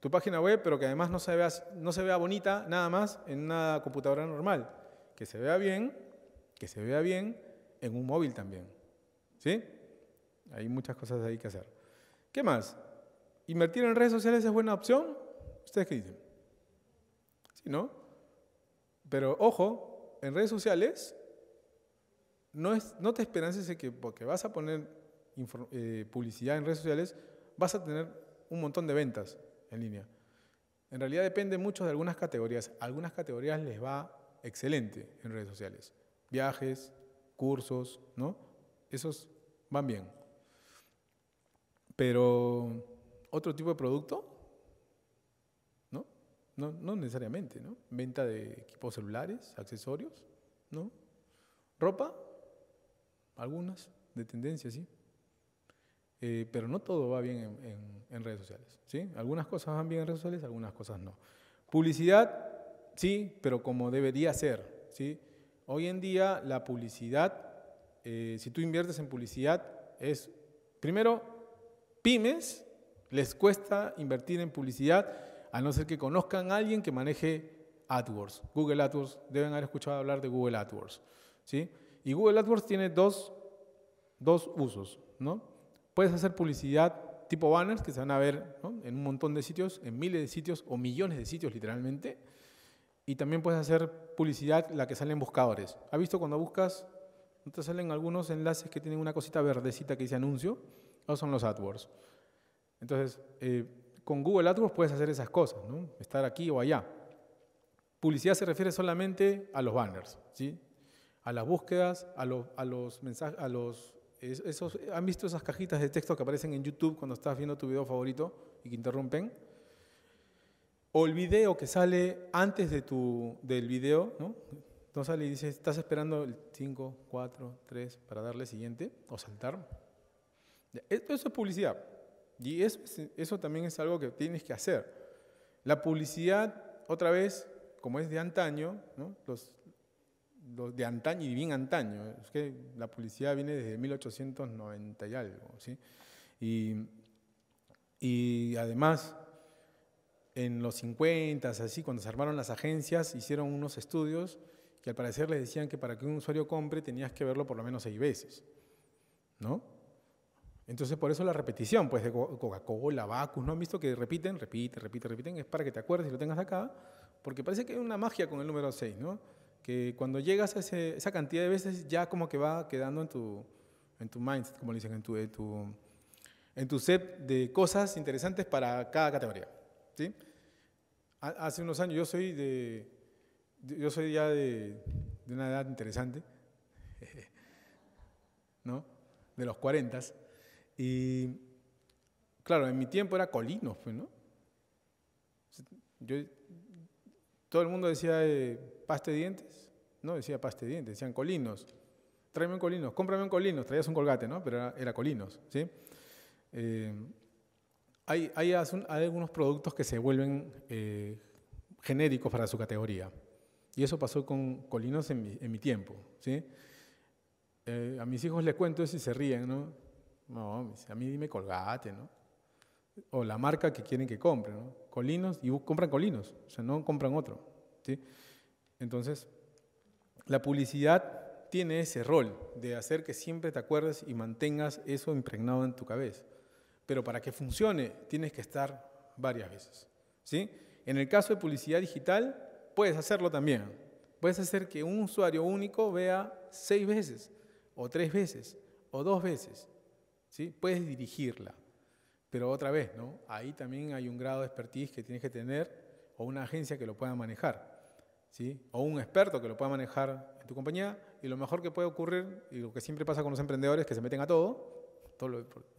tu página web, pero que además no se, vea, no se vea bonita nada más en una computadora normal. Que se vea bien, que se vea bien en un móvil también. ¿Sí? Hay muchas cosas ahí que hacer. ¿Qué más? ¿Invertir en redes sociales es buena opción? ¿Ustedes qué dicen? ¿Sí, no? Pero ojo, en redes sociales no, te esperances de que porque vas a poner eh, publicidad en redes sociales, vas a tener un montón de ventas en línea. En realidad depende mucho de algunas categorías. algunas categorías les va excelente en redes sociales. Viajes, cursos, ¿no? Esos van bien. Pero otro tipo de producto, ¿no? No, no necesariamente, ¿no? Venta de equipos celulares, accesorios, ¿no? Ropa, algunas de tendencia, sí. Eh, pero no todo va bien en, redes sociales. ¿sí? Algunas cosas van bien en redes sociales, algunas cosas no. Publicidad, sí, pero como debería ser. ¿sí? Hoy en día la publicidad, eh, si tú inviertes en publicidad, es, primero, pymes les cuesta invertir en publicidad a no ser que conozcan a alguien que maneje AdWords. Google AdWords, deben haber escuchado hablar de Google AdWords. ¿sí? Y Google AdWords tiene dos, usos, ¿no? Puedes hacer publicidad tipo banners que se van a ver en un montón de sitios, en miles de sitios o millones de sitios literalmente. Y también puedes hacer publicidad la que sale en buscadores. ¿Has visto cuando buscas, entonces te salen algunos enlaces que tienen una cosita verdecita que dice anuncio? Esos son los AdWords. Entonces, eh, con Google AdWords puedes hacer esas cosas, ¿no? estar aquí o allá. Publicidad se refiere solamente a los banners, ¿sí? a las búsquedas, a, los mensajes, a los... Esos, ¿Han visto esas cajitas de texto que aparecen en YouTube cuando estás viendo tu video favorito y que interrumpen? O el video que sale antes de tu, del video, ¿no? No sale y dice, estás esperando el 5, 4, 3 para darle siguiente o saltar. E, eso es publicidad. Y eso, eso también es algo que tienes que hacer. La publicidad, otra vez, como es de antaño, ¿no? los, de antaño y bien antaño. Es que la publicidad viene desde 1890 y algo, ¿sí? Y, además, en los 50, así, cuando se armaron las agencias, hicieron unos estudios que al parecer les decían que para que un usuario compre tenías que verlo por lo menos seis veces, ¿no? Entonces, por eso la repetición, pues, de Coca-Cola, Bacus, ¿no han visto que repiten, repiten, repiten, repiten? Es para que te acuerdes y lo tengas acá, porque parece que hay una magia con el número seis, ¿no? que cuando llegas a esa cantidad de veces ya como que va quedando en tu, en tu mindset, como le dicen, en tu, en tu, en tu set de cosas interesantes para cada categoría. ¿sí? Hace unos años yo soy de, yo soy ya de, una edad interesante, *laughs* ¿no? De los 40. Y claro, en mi tiempo era colino. Pues, ¿no? Yo, todo el mundo decía, eh, ¿Paste de dientes? No decía paste de dientes, decían colinos. Tráeme un colinos, cómprame un colinos. Traías un colgate, ¿no? Pero era, colinos, ¿sí? Eh, hay, algunos productos que se vuelven eh, genéricos para su categoría. Y eso pasó con colinos en mi, tiempo, ¿sí? Eh, a mis hijos les cuento eso y se ríen, ¿no? No, a mí dime colgate, ¿no? O la marca que quieren que compre, ¿no? Colinos, y compran colinos, o sea, no compran otro, ¿sí? Entonces, la publicidad tiene ese rol de hacer que siempre te acuerdes y mantengas eso impregnado en tu cabeza. Pero para que funcione, tienes que estar varias veces. ¿sí? En el caso de publicidad digital, puedes hacerlo también. Puedes hacer que un usuario único vea seis veces, o tres veces, o dos veces. ¿sí? Puedes dirigirla. Pero otra vez, ¿no? Ahí también hay un grado de expertise que tienes que tener o una agencia que lo pueda manejar. ¿sí? o un experto que lo pueda manejar en tu compañía. Y lo mejor que puede ocurrir, y lo que siempre pasa con los emprendedores que se meten a todo,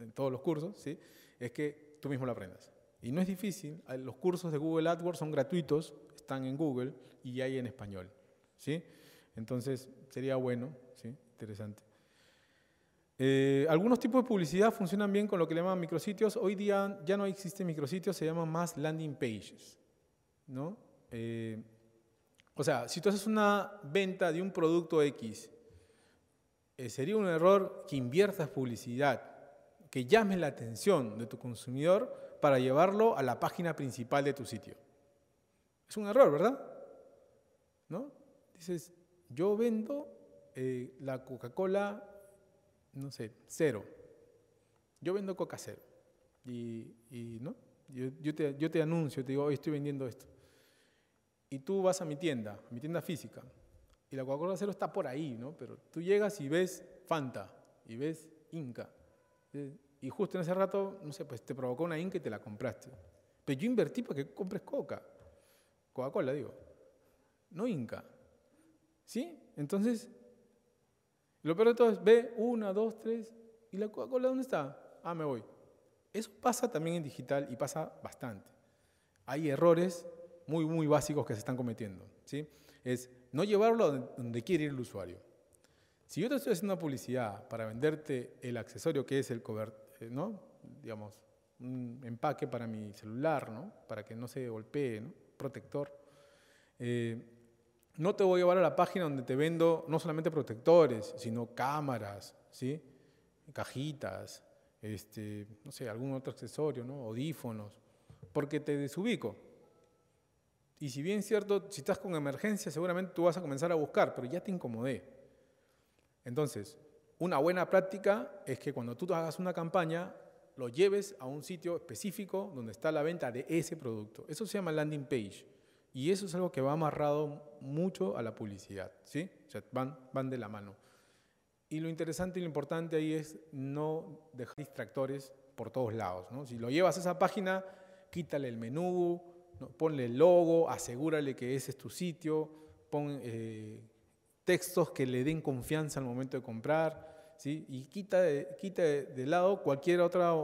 en todos los cursos, ¿sí? es que tú mismo lo aprendas. Y no es difícil, los cursos de Google AdWords son gratuitos, están en Google y hay en español. ¿sí? Entonces sería bueno, ¿sí? interesante. Eh, algunos tipos de publicidad funcionan bien con lo que le llaman micrositios. Hoy día ya no existen micrositios, se llaman más landing pages. ¿no? Eh, o sea, si tú haces una venta de un producto X, eh, sería un error que inviertas publicidad, que llames la atención de tu consumidor para llevarlo a la página principal de tu sitio. Es un error, ¿verdad? ¿No? Dices, yo vendo eh, la Coca-Cola, no sé, cero. Yo vendo Coca cero. Y, ¿no? yo te anuncio, te digo, hoy estoy vendiendo esto y tú vas a mi tienda, mi tienda física, y la Coca-Cola cero está por ahí, ¿no? Pero tú llegas y ves Fanta, y ves Inca, y justo en ese rato, no sé, pues te provocó una Inca y te la compraste. Pero yo invertí para que compres Coca, Coca-Cola digo, no Inca, ¿sí? Entonces, lo peor de todo es, ve, una, dos, tres, ¿y la Coca-Cola dónde está? Ah, me voy. Eso pasa también en digital y pasa bastante. Hay errores muy, muy básicos que se están cometiendo. ¿sí? Es no llevarlo donde quiere ir el usuario. Si yo te estoy haciendo una publicidad para venderte el accesorio que es el cover, eh, ¿no? digamos, un empaque para mi celular, ¿no? para que no se golpee, ¿no? protector, eh, no te voy a llevar a la página donde te vendo no solamente protectores, sino cámaras, ¿sí? cajitas, este, no sé, algún otro accesorio, ¿no? audífonos, porque te desubico. Y si bien es cierto, si estás con emergencia, seguramente tú vas a comenzar a buscar, pero ya te incomodé. Entonces, una buena práctica es que cuando tú hagas una campaña, lo lleves a un sitio específico donde está la venta de ese producto. Eso se llama landing page. Y eso es algo que va amarrado mucho a la publicidad, ¿sí? O sea, van, van de la mano. Y lo interesante y lo importante ahí es no dejar distractores por todos lados, ¿no? Si lo llevas a esa página, quítale el menú, Ponle el logo, asegúrale que ese es tu sitio, pon eh, textos que le den confianza al momento de comprar, ¿sí? y quita de, quita de lado cualquier otra,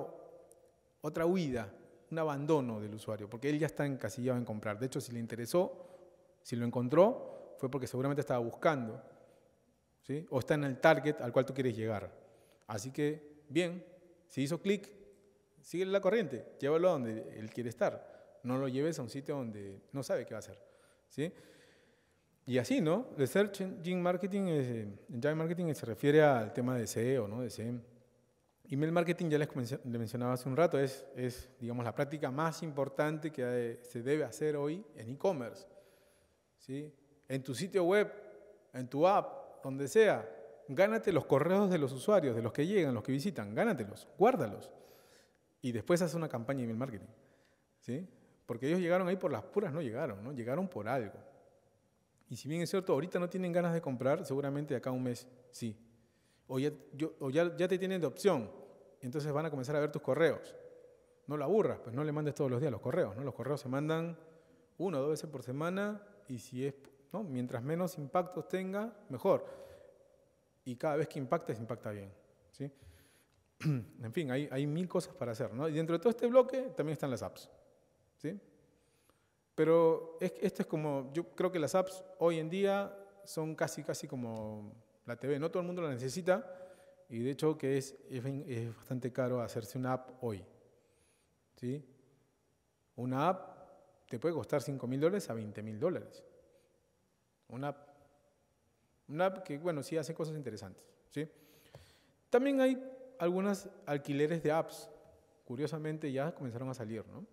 otra huida, un abandono del usuario, porque él ya está encasillado en comprar. De hecho, si le interesó, si lo encontró, fue porque seguramente estaba buscando, ¿sí? o está en el target al cual tú quieres llegar. Así que, bien, si hizo clic, sigue la corriente, llévalo a donde él quiere estar. No lo lleves a un sitio donde no sabe qué va a hacer. ¿sí? Y así, ¿no? El search marketing, es, eh, marketing se refiere al tema de SEO, ¿no? De e Email marketing, ya les, mencionaba hace un rato, es, es, digamos, la práctica más importante que se debe hacer hoy en e-commerce. ¿sí? En tu sitio web, en tu app, donde sea, gánate los correos de los usuarios, de los que llegan, los que visitan, gánatelos, guárdalos. Y después haz una campaña de email marketing. ¿sí? Porque ellos llegaron ahí por las puras, no llegaron, ¿no? Llegaron por algo. Y si bien es cierto, ahorita no tienen ganas de comprar, seguramente de acá un mes sí. O ya, ya, te tienen de opción, entonces van a comenzar a ver tus correos. No la aburras, pues no le mandes todos los días los correos, ¿no? Los correos se mandan uno o dos veces por semana y si es, ¿no? Mientras menos impactos tenga, mejor. Y cada vez que impactes, impacta bien, ¿sí? *clears throat* En fin, hay, hay mil cosas para hacer, ¿no? Y dentro de todo este bloque también están las apps. ¿sí? Pero esto es como, yo creo que las apps hoy en día son casi, casi como la TV. No todo el mundo la necesita y de hecho que es, es, bastante caro hacerse una app hoy. ¿sí? Una app te puede costar 5 mil dólares a 20 mil dólares. Una app. Una que, bueno, sí hace cosas interesantes. ¿sí? También hay algunas alquileres de apps. Curiosamente ya comenzaron a salir, ¿no?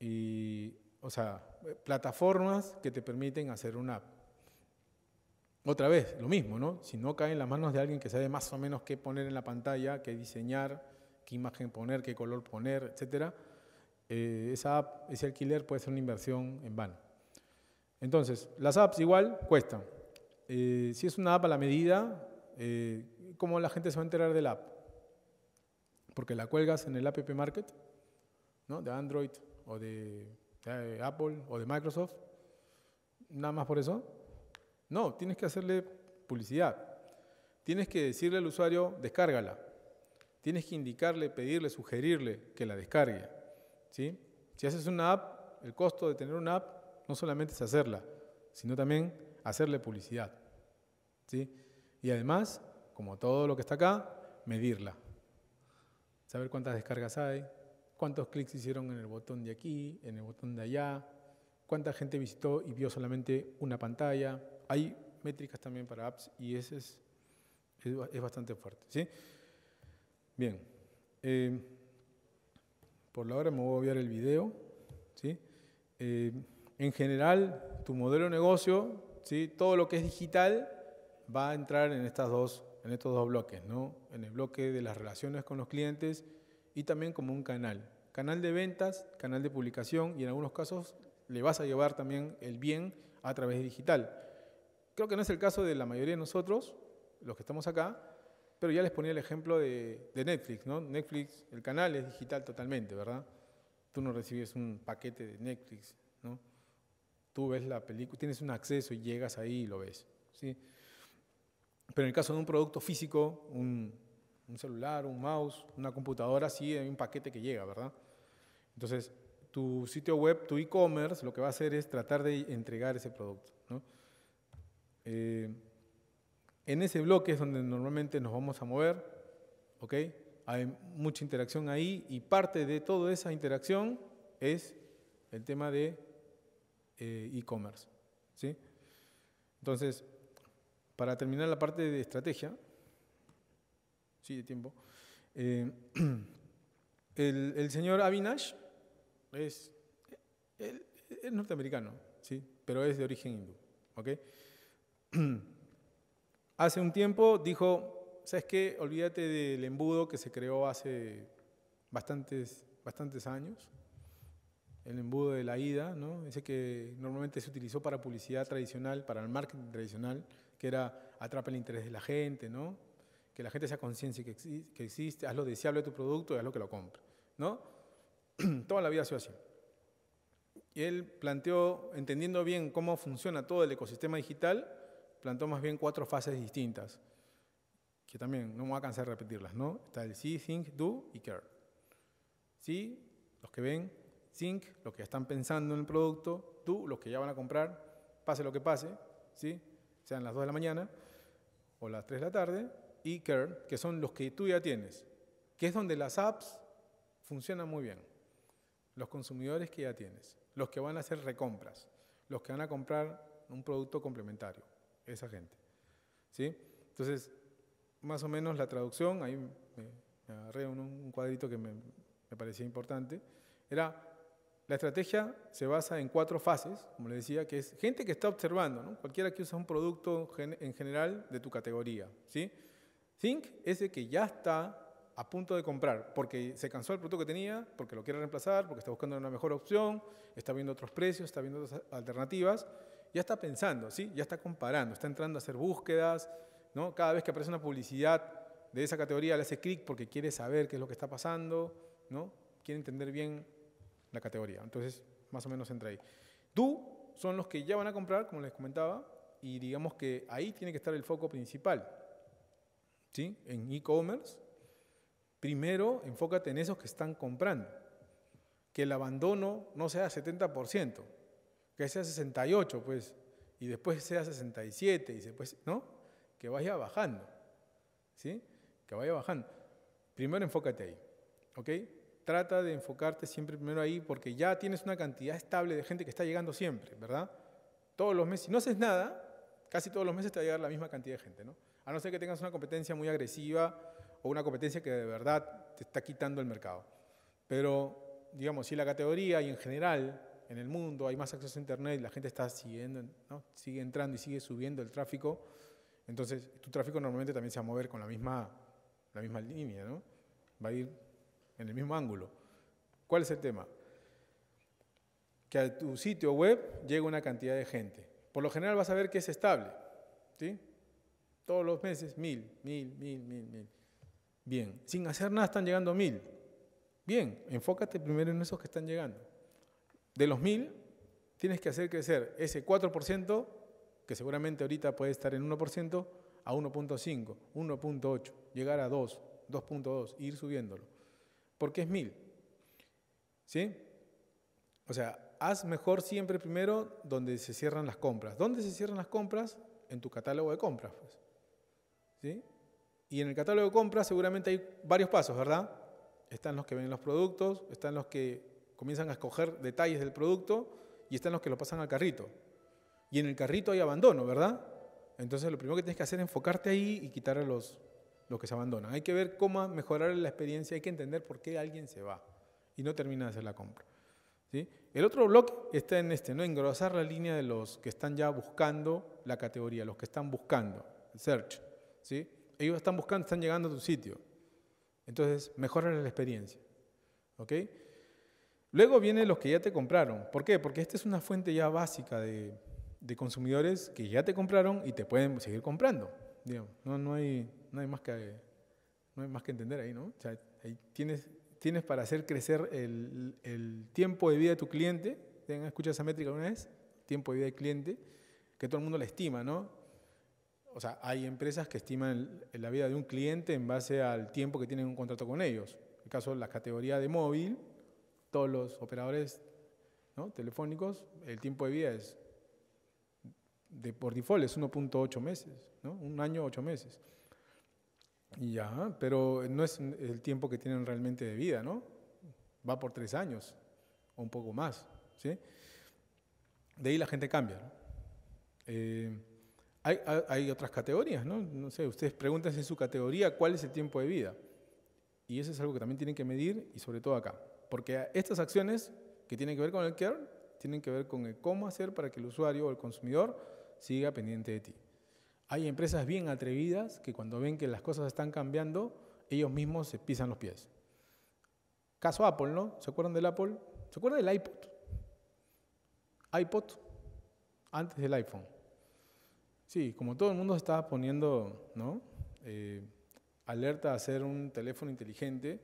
y, o sea, plataformas que te permiten hacer una app. Otra vez, lo mismo, ¿no? Si no cae en las manos de alguien que sabe más o menos qué poner en la pantalla, qué diseñar, qué imagen poner, qué color poner, etcétera, eh, esa app, ese alquiler puede ser una inversión en vano. Entonces, las apps igual cuestan. Eh, si es una app a la medida, eh, ¿cómo la gente se va a enterar de la app? Porque la cuelgas en el App Market, ¿no? De Android o de, eh, Apple o de Microsoft, nada más por eso. No, tienes que hacerle publicidad. Tienes que decirle al usuario, descárgala. Tienes que indicarle, pedirle, sugerirle que la descargue. ¿sí? Si haces una app, el costo de tener una app no solamente es hacerla, sino también hacerle publicidad. Y además, como todo lo que está acá, medirla. Saber cuántas descargas hay, cuántos clics hicieron en el botón de aquí, en el botón de allá, cuánta gente visitó y vio solamente una pantalla. Hay métricas también para apps y ese es, es, bastante fuerte. ¿sí? Bien, eh, por la hora me voy a obviar el video. ¿sí? Eh, en general, tu modelo de negocio, ¿sí? todo lo que es digital, va a entrar en, estas dos, en estos dos bloques, ¿no? en el bloque de las relaciones con los clientes y también como un canal. Canal de ventas, canal de publicación y en algunos casos le vas a llevar también el bien a través de digital. Creo que no es el caso de la mayoría de nosotros, los que estamos acá, pero ya les ponía el ejemplo de, Netflix, ¿no? Netflix, el canal es digital totalmente, ¿verdad? Tú no recibes un paquete de Netflix, ¿no? Tú ves la película, tienes un acceso y llegas ahí y lo ves, ¿sí? Pero en el caso de un producto físico, un, un celular, un mouse, una computadora, sí, hay un paquete que llega, ¿verdad? Entonces, tu sitio web, tu e-commerce, lo que va a hacer es tratar de entregar ese producto, eh, en ese bloque es donde normalmente nos vamos a mover, ¿ok? Hay mucha interacción ahí y parte de toda esa interacción es el tema de eh, e-commerce, ¿sí? Entonces, para terminar la parte de estrategia, sí, de tiempo. Eh, *clears throat* el, señor Avinash es, norteamericano, ¿sí? pero es de origen hindú. ¿okay? *clears throat* Hace un tiempo dijo, ¿sabes qué? Olvídate del embudo que se creó hace bastantes, bastantes años, el embudo de la ida, ¿no? ese que normalmente se utilizó para publicidad tradicional, para el marketing tradicional, que era atrapa el interés de la gente, ¿no? que la gente sea consciente que, que existe, haz lo deseable de tu producto y haz lo que lo compre. ¿no? *clears throat* Toda la vida ha sido así. Y él planteó, entendiendo bien cómo funciona todo el ecosistema digital, planteó más bien cuatro fases distintas, que también no me voy a cansar de repetirlas, ¿no? Está el see, think, do y care. Sí, los que ven, think, los que están pensando en el producto, do, los que ya van a comprar, pase lo que pase, ¿sí? Sean las 2 de la mañana o las 3 de la tarde, y que son los que tú ya tienes, que es donde las apps funcionan muy bien. Los consumidores que ya tienes, los que van a hacer recompras, los que van a comprar un producto complementario, esa gente. ¿Sí? Entonces, más o menos la traducción, ahí me, agarré un, cuadrito que me, parecía importante, era la estrategia se basa en cuatro fases, como les decía, que es gente que está observando, cualquiera que usa un producto en general de tu categoría. ¿sí? Think es el que ya está a punto de comprar, porque se cansó el producto que tenía, porque lo quiere reemplazar, porque está buscando una mejor opción, está viendo otros precios, está viendo otras alternativas, ya está pensando, ¿sí? ya está comparando, está entrando a hacer búsquedas, ¿no? cada vez que aparece una publicidad de esa categoría le hace clic porque quiere saber qué es lo que está pasando, ¿no? quiere entender bien la categoría, entonces más o menos entra ahí. Tú son los que ya van a comprar, como les comentaba, y digamos que ahí tiene que estar el foco principal. ¿sí? en e-commerce, primero enfócate en esos que están comprando. Que el abandono no sea 70%, que sea 68%, pues, y después sea 67%, y después, ¿no? Que vaya bajando, ¿sí? Que vaya bajando. Primero enfócate ahí, ¿ok? Trata de enfocarte siempre primero ahí porque ya tienes una cantidad estable de gente que está llegando siempre, ¿verdad? Todos los meses, si no haces nada, casi todos los meses te va a llegar la misma cantidad de gente, ¿no? a no ser que tengas una competencia muy agresiva o una competencia que de verdad te está quitando el mercado. Pero, digamos, si la categoría y en general en el mundo hay más acceso a Internet, la gente está siguiendo, sigue entrando y sigue subiendo el tráfico, entonces tu tráfico normalmente también se va a mover con la misma, la misma línea, ¿no? va a ir en el mismo ángulo. ¿Cuál es el tema? Que a tu sitio web llega una cantidad de gente. Por lo general vas a ver que es estable. ¿sí? Todos los meses, mil, mil, mil, mil, mil. Bien, sin hacer nada están llegando a mil. Bien, enfócate primero en esos que están llegando. De los mil, tienes que hacer crecer ese 4%, que seguramente ahorita puede estar en 1%, a 1.5, 1.8, llegar a 2, 2.2, ir subiéndolo. Porque es mil. ¿Sí? O sea, haz mejor siempre primero donde se cierran las compras. ¿Dónde se cierran las compras? En tu catálogo de compras. Pues. Y en el catálogo de compras seguramente hay varios pasos, ¿verdad? Están los que ven los productos, están los que comienzan a escoger detalles del producto y están los que lo pasan al carrito. Y en el carrito hay abandono, ¿verdad? Entonces lo primero que tienes que hacer es enfocarte ahí y quitar a los, los que se abandonan. Hay que ver cómo mejorar la experiencia, hay que entender por qué alguien se va y no termina de hacer la compra. El otro bloque está en este, ¿no? engrosar la línea de los que están ya buscando la categoría, los que están buscando, el search. ¿sí? Ellos están buscando, están llegando a tu sitio. Entonces, mejora la experiencia. ¿Ok? Luego vienen los que ya te compraron. ¿Por qué? Porque esta es una fuente ya básica de, consumidores que ya te compraron y te pueden seguir comprando. no, hay, más que, hay más que entender ahí, ¿no? tienes, tienes para hacer crecer el, tiempo de vida de tu cliente. Tengan esa métrica una vez? Tiempo de vida del cliente, que todo el mundo la estima, ¿no? o sea, hay empresas que estiman la vida de un cliente en base al tiempo que tienen un contrato con ellos. En el caso de la categoría de móvil, todos los operadores telefónicos, el tiempo de vida es, de, por default, es 1.8 meses, un año, 8 meses. Y ya, pero no es el tiempo que tienen realmente de vida, ¿no? Va por tres años o un poco más, De ahí la gente cambia, ¿no? Eh, hay, otras categorías, ¿no? No sé, ustedes preguntan en su categoría cuál es el tiempo de vida. Y eso es algo que también tienen que medir y sobre todo acá. Porque estas acciones que tienen que ver con el care tienen que ver con el cómo hacer para que el usuario o el consumidor siga pendiente de ti. Hay empresas bien atrevidas que cuando ven que las cosas están cambiando, ellos mismos se pisan los pies. Caso Apple, ¿no? ¿Se acuerdan del Apple? ¿Se acuerdan del iPod? iPod antes del iPhone. Sí, como todo el mundo estaba poniendo ¿no? Eh, alerta a hacer un teléfono inteligente,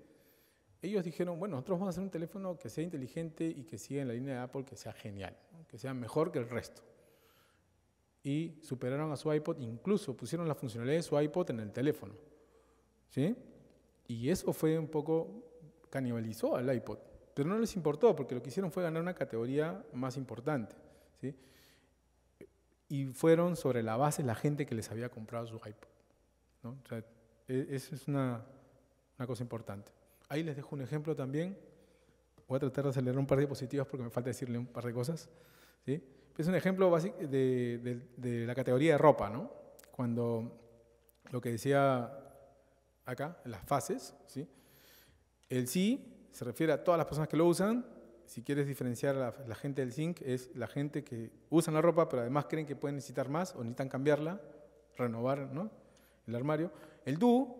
ellos dijeron, bueno, nosotros vamos a hacer un teléfono que sea inteligente y que siga en la línea de Apple, que sea genial, que sea mejor que el resto. Y superaron a su iPod, incluso pusieron la funcionalidad de su iPod en el teléfono. ¿sí? Y eso fue un poco, canibalizó al iPod. Pero no les importó, porque lo que hicieron fue ganar una categoría más importante. ¿sí? y fueron sobre la base la gente que les había comprado su iPod. ¿no? E, esa es una, una cosa importante. Ahí les dejo un ejemplo también. Voy a tratar de acelerar un par de diapositivas porque me falta decirle un par de cosas. ¿sí? Es un ejemplo básico de, de, la categoría de ropa, ¿no? Cuando lo que decía acá, las fases, ¿sí? El sí se refiere a todas las personas que lo usan, si quieres diferenciar a la, gente del zinc, es la gente que usa la ropa, pero además creen que pueden necesitar más o necesitan cambiarla, renovar ¿no? el armario. El du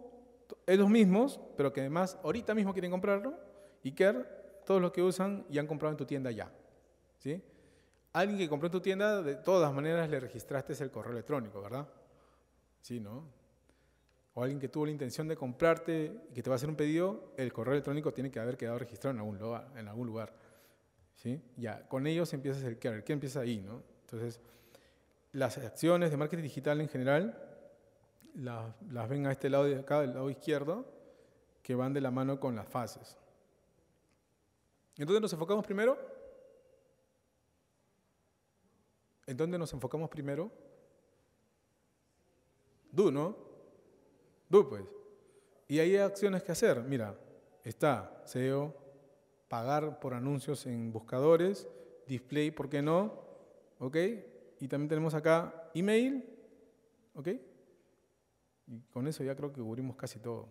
es los mismos, pero que además ahorita mismo quieren comprarlo. Y care, todos los que usan y han comprado en tu tienda ya. ¿sí? Alguien que compró en tu tienda, de todas maneras le registraste el correo electrónico, ¿verdad? Sí, ¿no? O alguien que tuvo la intención de comprarte y que te va a hacer un pedido, el correo electrónico tiene que haber quedado registrado en algún En algún lugar. ¿sí? Ya, con ellos empiezas el care, el qué empieza ahí, ¿no? Entonces, las acciones de marketing digital en general las, ven a este lado de acá, del lado izquierdo, que van de la mano con las fases. Entonces nos enfocamos primero. ¿En dónde nos enfocamos primero? Du, ¿no? Du, pues. Y hay acciones que hacer. Mira, está SEO, pagar por anuncios en buscadores, display, ¿por qué no? ¿Ok? Y también tenemos acá email, ¿ok? Y con eso ya creo que cubrimos casi todo.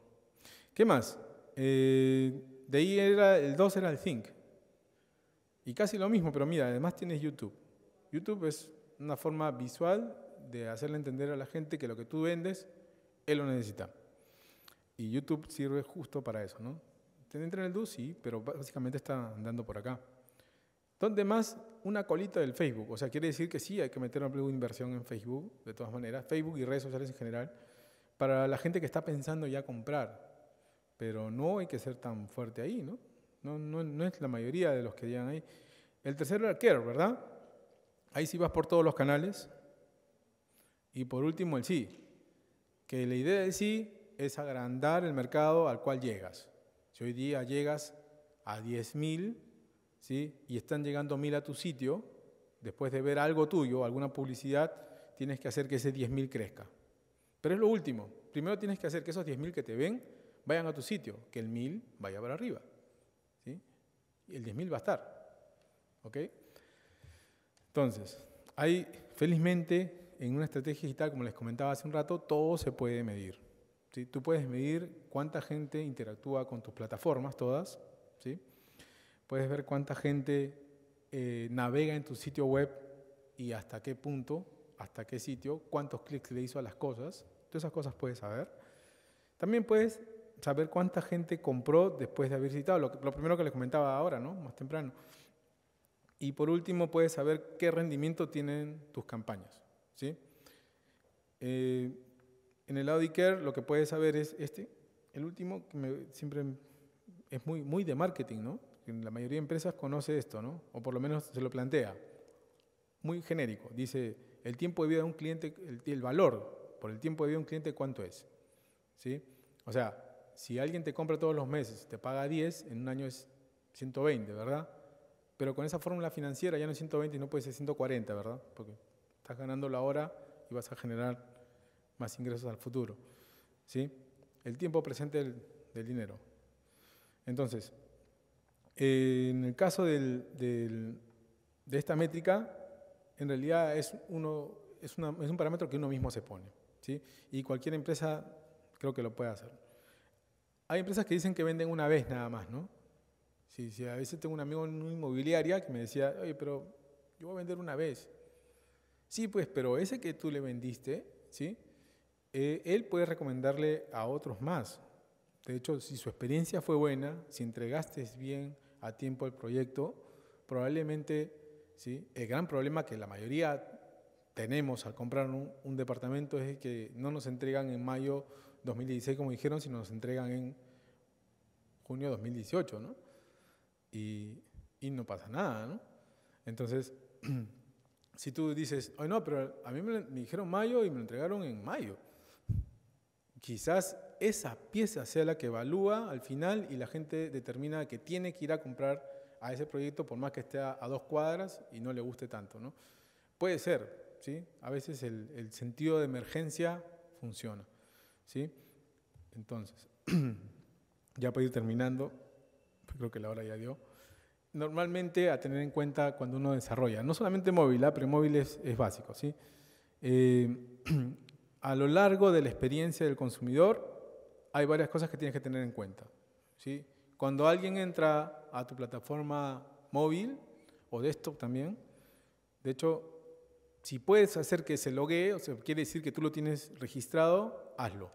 ¿Qué más? Eh, de ahí era, el 2 era el Think. Y casi lo mismo, pero mira, además tienes YouTube. YouTube es una forma visual de hacerle entender a la gente que lo que tú vendes, él lo necesita. Y YouTube sirve justo para eso, ¿no? entra en el do, sí, pero básicamente está andando por acá. Donde más una colita del Facebook. O sea, quiere decir que sí, hay que meter una inversión en Facebook, de todas maneras, Facebook y redes sociales en general, para la gente que está pensando ya comprar. Pero no hay que ser tan fuerte ahí, ¿no? No, no, no es la mayoría de los que llegan ahí. El tercero era Care, ¿verdad? Ahí sí vas por todos los canales. Y por último, el sí. Que la idea del sí es agrandar el mercado al cual llegas. Si hoy día llegas a 10.000 ¿sí? y están llegando 1.000 a tu sitio, después de ver algo tuyo, alguna publicidad, tienes que hacer que ese 10.000 crezca. Pero es lo último. Primero tienes que hacer que esos 10.000 que te ven vayan a tu sitio, que el 1.000 vaya para arriba. Y el 10.000 va a estar. ¿Ok? Entonces, hay, felizmente, en una estrategia digital, como les comentaba hace un rato, todo se puede medir. Tú puedes medir cuánta gente interactúa con tus plataformas, todas. ¿sí? Puedes ver cuánta gente eh, navega en tu sitio web y hasta qué punto, hasta qué sitio, cuántos clics le hizo a las cosas. Todas esas cosas puedes saber. También puedes saber cuánta gente compró después de haber visitado, lo, lo, primero que les comentaba ahora, ¿no? más temprano. Y por último, puedes saber qué rendimiento tienen tus campañas. ¿sí? Eh, en el de lo que puedes saber es este, el último, que siempre es muy, muy de marketing, ¿no? La mayoría de empresas conoce esto, ¿no? O por lo menos se lo plantea. Muy genérico. Dice, el tiempo de vida de un cliente, el, valor por el tiempo de vida de un cliente, ¿cuánto es? ¿Sí? O sea, si alguien te compra todos los meses, te paga 10, en un año es 120, ¿verdad? Pero con esa fórmula financiera ya no es 120 y no puede ser 140, ¿verdad? Porque estás ganando la hora y vas a generar más ingresos al futuro. ¿sí? El tiempo presente del, dinero. Entonces, en el caso de esta métrica, en realidad es, uno, es, es, un parámetro que uno mismo se pone. ¿sí? Y cualquier empresa creo que lo puede hacer. Hay empresas que dicen que venden una vez nada más, ¿no? Sí, sí, a veces tengo un amigo en una inmobiliaria que me decía, oye, pero yo voy a vender una vez. Sí, pues, pero ese que tú le vendiste, ¿sí? Eh, él puede recomendarle a otros más. De hecho, si su experiencia fue buena, si entregaste bien a tiempo el proyecto, probablemente, el gran problema que la mayoría tenemos al comprar un, departamento es que no nos entregan en mayo 2016, como dijeron, sino nos entregan en junio 2018, ¿no? Y, no pasa nada, ¿no? Entonces, *clears throat* si tú dices, ay, no, pero a mí me dijeron mayo y me lo entregaron en mayo quizás esa pieza sea la que evalúa al final y la gente determina que tiene que ir a comprar a ese proyecto por más que esté a, dos cuadras y no le guste tanto. ¿no? Puede ser, ¿sí? a veces el, sentido de emergencia funciona. ¿sí? Entonces, *clears throat* ya para ir terminando, pues creo que la hora ya dio. Normalmente a tener en cuenta cuando uno desarrolla, no solamente móvil, la ¿ah? pero móvil es, básico. ¿sí? Eh, *clears throat* a lo largo de la experiencia del consumidor hay varias cosas que tienes que tener en cuenta. ¿sí? Cuando alguien entra a tu plataforma móvil o desktop también, de hecho, si puedes hacer que se loguee, o sea, quiere decir que tú lo tienes registrado, hazlo.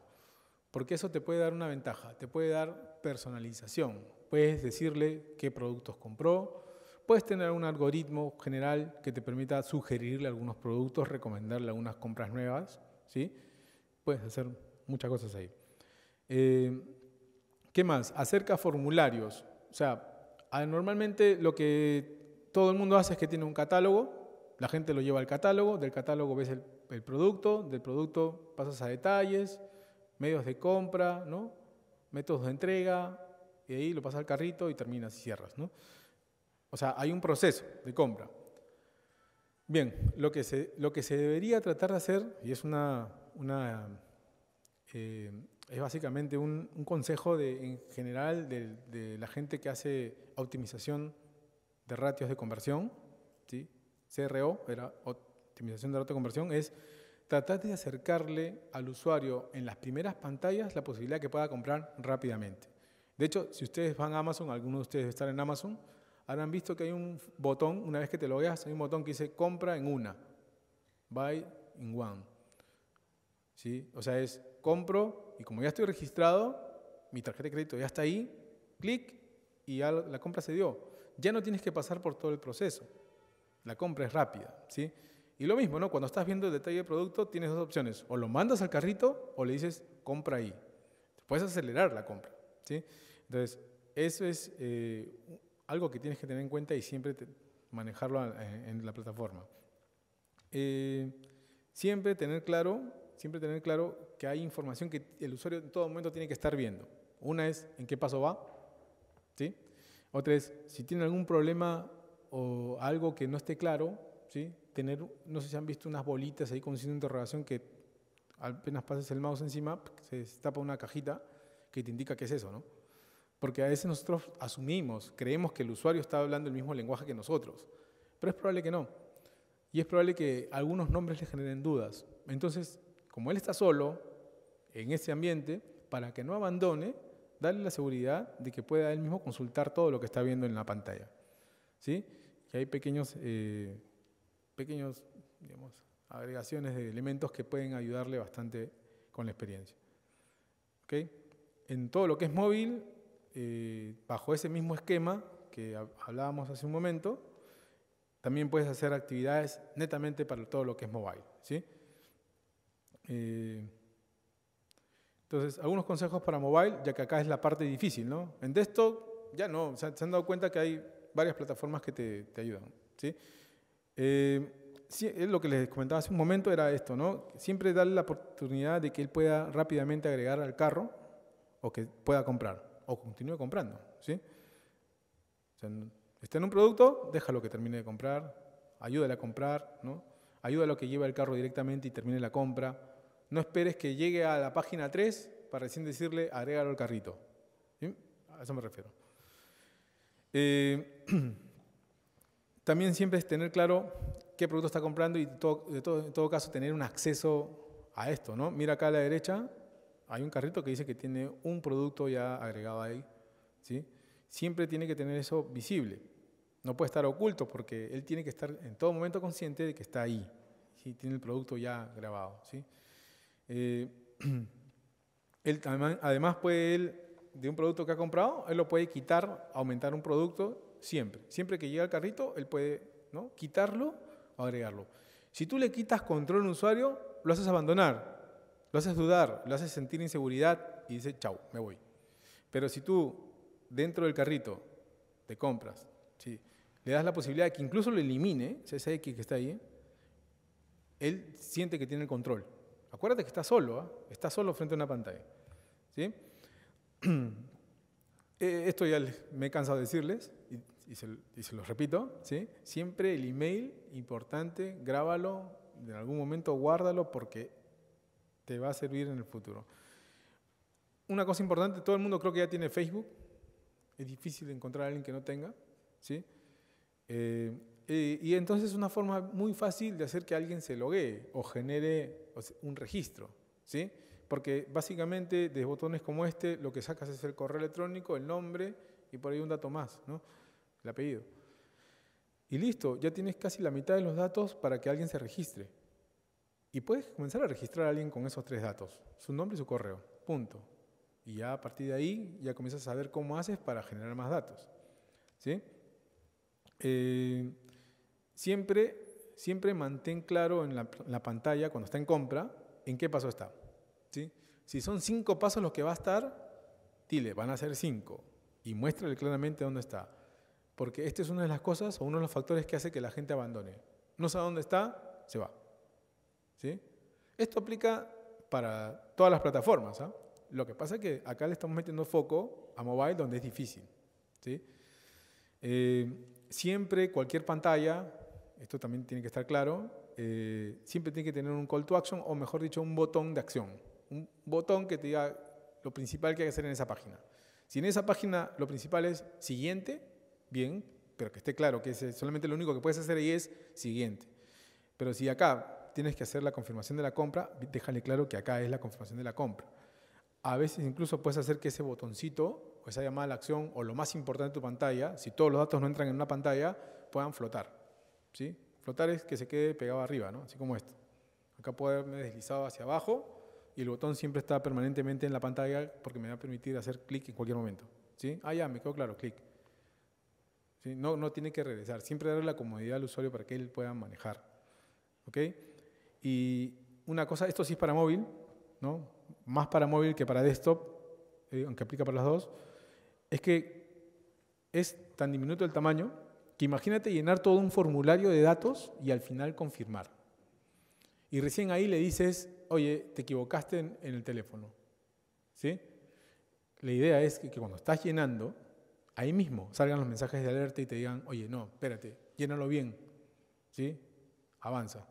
Porque eso te puede dar una ventaja, te puede dar personalización. Puedes decirle qué productos compró, puedes tener un algoritmo general que te permita sugerirle algunos productos, recomendarle algunas compras nuevas. ¿sí? Puedes hacer muchas cosas ahí. Eh, ¿Qué más? Acerca formularios. O sea, normalmente lo que todo el mundo hace es que tiene un catálogo, la gente lo lleva al catálogo, del catálogo ves el, producto, del producto pasas a detalles, medios de compra, ¿no? métodos de entrega, y ahí lo pasas al carrito y terminas y cierras. ¿no? O sea, hay un proceso de compra. Bien, lo que se, debería tratar de hacer, y es eh, es básicamente un, consejo en general de, la gente que hace optimización de ratios de conversión, ¿sí? CRO, era optimización de ratios de conversión, es tratar de acercarle al usuario en las primeras pantallas la posibilidad que pueda comprar rápidamente. De hecho, si ustedes van a Amazon, algunos de ustedes están en Amazon, habrán visto que hay un botón, una vez que te lo veas, hay un botón que dice compra en una, buy in one. ¿Sí? O sea, es compro y como ya estoy registrado, mi tarjeta de crédito ya está ahí, clic y la compra se dio. Ya no tienes que pasar por todo el proceso. La compra es rápida, ¿sí? Y lo mismo, ¿no? Cuando estás viendo el detalle del producto, tienes dos opciones. O lo mandas al carrito o le dices, compra ahí. Puedes acelerar la compra, ¿sí? Entonces, eso es eh, algo que tienes que tener en cuenta y siempre manejarlo eh, en, la plataforma. Eh, siempre tener claro, siempre tener claro que hay información que el usuario en todo momento tiene que estar viendo. Una es en qué paso va, ¿sí? Otra es si tiene algún problema o algo que no esté claro, ¿sí? Tener, no sé si han visto unas bolitas ahí con signo de interrogación que apenas pases el mouse encima, se tapa una cajita que te indica qué es eso, ¿no? Porque a veces nosotros asumimos, creemos que el usuario está hablando el mismo lenguaje que nosotros, pero es probable que no. Y es probable que algunos nombres le generen dudas. Entonces, como él está solo en ese ambiente, para que no abandone, dale la seguridad de que pueda él mismo consultar todo lo que está viendo en la pantalla. ¿Sí? Y hay pequeños, eh, pequeños digamos, agregaciones de elementos que pueden ayudarle bastante con la experiencia. ¿Okay? En todo lo que es móvil, eh, bajo ese mismo esquema que hablábamos hace un momento, también puedes hacer actividades netamente para todo lo que es mobile. ¿sí? Eh, entonces, algunos consejos para mobile, ya que acá es la parte difícil. ¿no? En desktop ya no, se, han dado cuenta que hay varias plataformas que te, ayudan. ¿sí? Eh, lo que les comentaba hace un momento era esto, ¿no? Siempre darle la oportunidad de que él pueda rápidamente agregar al carro o que pueda comprar o continúe comprando. ¿sí? está en un producto, déjalo que termine de comprar, ayúdale a comprar, ¿no? ayúdalo a que lleva el carro directamente y termine la compra. No esperes que llegue a la página 3 para recién decirle agrégalo al carrito. ¿Sí? A eso me refiero. Eh, *clears throat* también siempre es tener claro qué producto está comprando y en todo caso tener un acceso a esto. ¿no? Mira acá a la derecha, hay un carrito que dice que tiene un producto ya agregado ahí, ¿sí? Siempre tiene que tener eso visible. No puede estar oculto porque él tiene que estar en todo momento consciente de que está ahí, si Tiene el producto ya grabado, ¿sí? Eh, *clears throat* él, además puede de un producto que ha comprado, él lo puede quitar, aumentar un producto siempre. Siempre que llega al carrito, él puede ¿no? quitarlo o agregarlo. Si tú le quitas control al usuario, lo haces abandonar. Lo haces dudar, lo haces sentir inseguridad y dice, chau, me voy. Pero si tú, dentro del carrito te compras, le das la posibilidad de que incluso lo elimine, ese X que está ahí, él siente que tiene el control. Acuérdate que está solo, ¿ah? está solo frente a una pantalla. *clears throat* Eh, esto ya me he cansado de decirles y, se, lo los repito. Siempre el email, importante, grábalo, en algún momento guárdalo porque te va a servir en el futuro. Una cosa importante, todo el mundo creo que ya tiene Facebook. Es difícil encontrar a alguien que no tenga. ¿sí? Eh, y entonces es una forma muy fácil de hacer que alguien se loguee o genere un registro, ¿sí? Porque básicamente de botones como este lo que sacas es el correo electrónico, el nombre y por ahí un dato más, ¿no? El apellido. Y listo, ya tienes casi la mitad de los datos para que alguien se registre. Y puedes comenzar a registrar a alguien con esos tres datos, su nombre y su correo, punto. Y ya a partir de ahí ya comienzas a saber cómo haces para generar más datos. ¿Sí? Eh, siempre, siempre mantén claro en la, pantalla, cuando está en compra, en qué paso está. Si son cinco pasos los que va a estar, dile, van a ser cinco. Y muéstrale claramente dónde está. Porque esta es una de las cosas o uno de los factores que hace que la gente abandone. No sabe dónde está, se va. ¿sí? Esto aplica para todas las plataformas. ¿ah? Lo que pasa es que acá le estamos metiendo foco a mobile donde es difícil. ¿sí? Eh, siempre cualquier pantalla, esto también tiene que estar claro, eh, siempre tiene que tener un call to action o mejor dicho un botón de acción. Un botón que te diga lo principal que hay que hacer en esa página. Si en esa página lo principal es siguiente, bien, pero que esté claro que es solamente lo único que puedes hacer ahí es siguiente. Pero si acá tienes que hacer la confirmación de la compra, déjale claro que acá es la confirmación de la compra. A veces incluso puedes hacer que ese botoncito o esa llamada a la acción o lo más importante de tu pantalla, si todos los datos no entran en una pantalla, puedan flotar. ¿sí? Flotar es que se quede pegado arriba, así como esto. Acá puedo haberme deslizado hacia abajo y el botón siempre está permanentemente en la pantalla porque me va a permitir hacer clic en cualquier momento. ¿sí? Ah, ya, me quedó claro, clic. No, no tiene que regresar. Siempre darle la comodidad al usuario para que él pueda manejar. ¿Okay? Y una cosa, esto sí es para móvil, ¿no? más para móvil que para desktop, eh, aunque aplica para las dos, es que es tan diminuto el tamaño que imagínate llenar todo un formulario de datos y al final confirmar. Y recién ahí le dices, oye, te equivocaste en, el teléfono. La idea es que, cuando estás llenando, ahí mismo salgan los mensajes de alerta y te digan, oye, no, espérate, llénalo bien. ¿Sí? Avanza.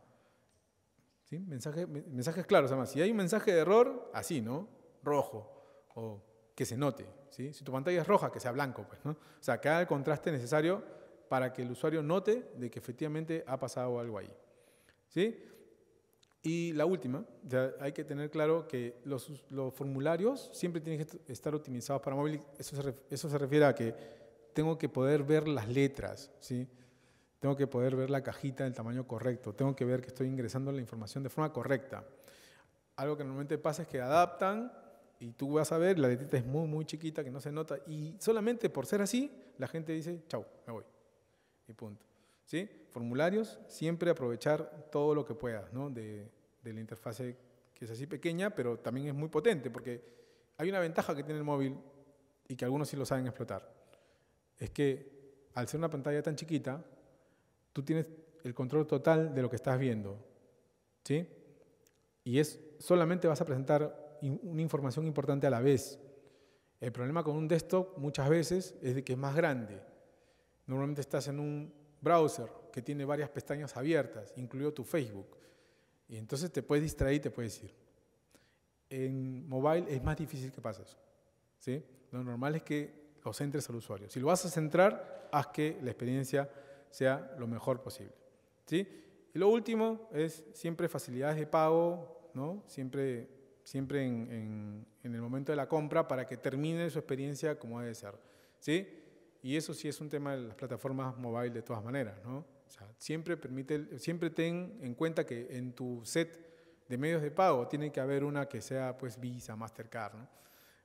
¿Sí? mensajes claros, Si hay un mensaje de error, así, ¿no? Rojo, o que se note. Si tu pantalla es roja, que sea blanco. Pues, ¿no? O sea, que haga el contraste necesario para que el usuario note de que efectivamente ha pasado algo ahí. ¿sí? Y la última, hay que tener claro que los, formularios siempre tienen que estar optimizados para móvil. Eso se, eso se refiere a que tengo que poder ver las letras. ¿sí? Tengo que poder ver la cajita del tamaño correcto. Tengo que ver que estoy ingresando la información de forma correcta. Algo que normalmente pasa es que adaptan y tú vas a ver, la letrita es muy, muy chiquita, que no se nota. Y solamente por ser así, la gente dice, chau, me voy. Y punto. ¿Sí? Formularios, siempre aprovechar todo lo que puedas ¿no? de, de la interfase que es así pequeña, pero también es muy potente, porque hay una ventaja que tiene el móvil y que algunos sí lo saben explotar. Es que al ser una pantalla tan chiquita, tú tienes el control total de lo que estás viendo. ¿Sí? Y es solamente vas a presentar una información importante a la vez. El problema con un desktop muchas veces es que es más grande. Normalmente estás en un browser que tiene varias pestañas abiertas, incluido tu Facebook. Y entonces te puedes distraer y te puedes ir. En mobile es más difícil que pase eso. Lo normal es que lo centres al usuario. Si lo vas a centrar, haz que la experiencia sea lo mejor posible. ¿sí? Y lo último es siempre facilidades de pago, ¿no? siempre, siempre en, el momento de la compra para que termine su experiencia como debe ser. ¿sí? Y eso sí es un tema de las plataformas mobile de todas maneras. ¿no? siempre, permite, siempre ten en cuenta que en tu set de medios de pago tiene que haber una que sea pues Visa, Mastercard, ¿no?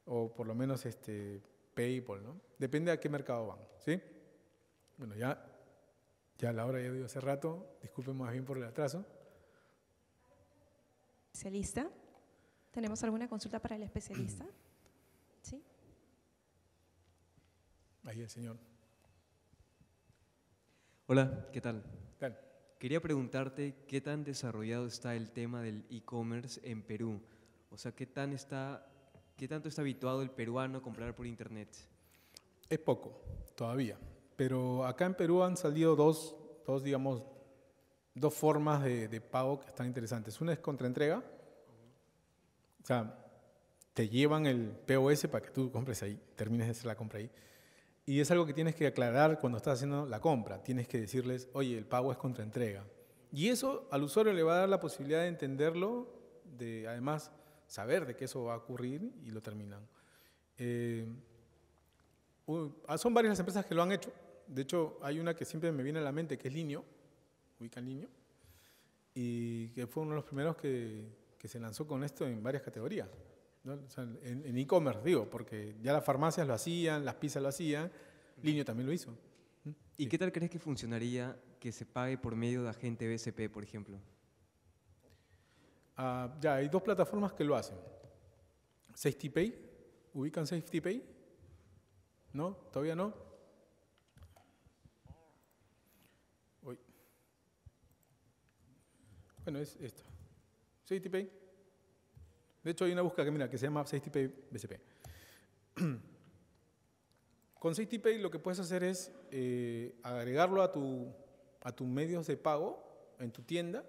o por lo menos este, PayPal, ¿no? Depende a qué mercado van, ¿sí? Bueno, ya ya la hora ya dio hace rato, disculpen más bien por el atraso. Especialista, ¿tenemos alguna consulta para el especialista? *clears throat* ¿Sí? Ahí el señor. Hola, ¿qué tal? Quería preguntarte qué tan desarrollado está el tema del e-commerce en Perú. O sea, ¿qué, tan está, ¿qué tanto está habituado el peruano a comprar por Internet? Es poco, todavía pero acá en Perú han salido dos, dos digamos, dos formas de, pago que están interesantes. Una es contraentrega, o sea, te llevan el POS para que tú compres ahí, termines de hacer la compra ahí. Y es algo que tienes que aclarar cuando estás haciendo la compra. Tienes que decirles, oye, el pago es contraentrega. Y eso al usuario le va a dar la posibilidad de entenderlo, de además saber de qué eso va a ocurrir y lo terminan. Eh, son varias las empresas que lo han hecho. De hecho, hay una que siempre me viene a la mente, que es Linio, Ubican Linio, y que fue uno de los primeros que, se lanzó con esto en varias categorías. en e-commerce, digo, porque ya las farmacias lo hacían, las pizzas lo hacían, Linio también lo hizo. ¿Mm? ¿Y qué tal crees que funcionaría que se pague por medio de agente BSP, por ejemplo? Ah, ya, hay dos plataformas que lo hacen. Pay. ubican Pay. ¿No? ¿Todavía no? es esto. Safety De hecho, hay una búsqueda que, mira, que se llama Safety Pay BCP. *clears throat* Con Safetypay lo que puedes hacer es eh, agregarlo a, tu, tus medios de pago en tu tienda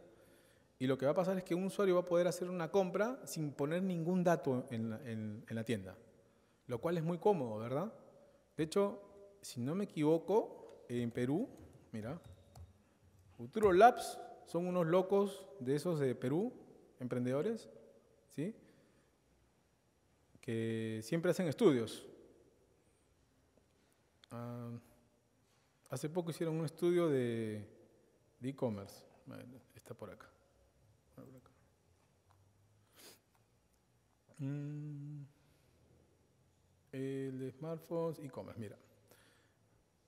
y lo que va a pasar es que un usuario va a poder hacer una compra sin poner ningún dato en la, en la tienda, lo cual es muy cómodo, ¿verdad? De hecho, si no me equivoco, en Perú, mira, Futuro Labs son unos locos de esos de Perú, emprendedores, ¿sí? que siempre hacen estudios. Ah, hace poco hicieron un estudio de e-commerce. está por acá. Mm, el de smartphones, e-commerce, mira.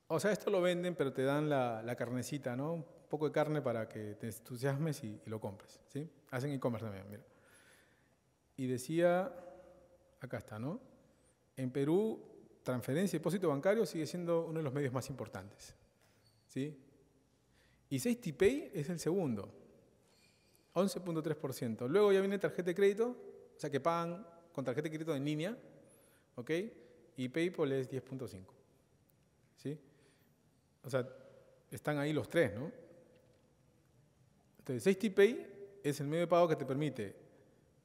O sea, esto lo venden, pero te dan la, la carnecita, ¿no? poco de carne para que te entusiasmes y, lo compres. ¿sí? Hacen e-commerce también, mira. Y decía, acá está, ¿no? En Perú, transferencia y depósito bancario sigue siendo uno de los medios más importantes. ¿sí? Y 60 Pay es el segundo, 11.3%. Luego ya viene tarjeta de crédito, o sea que pagan con tarjeta de crédito en línea, ¿ok? Y PayPal es 10.5. ¿Sí? O sea, están ahí los tres, ¿no? Entonces, SafetyPay es el medio de pago que te permite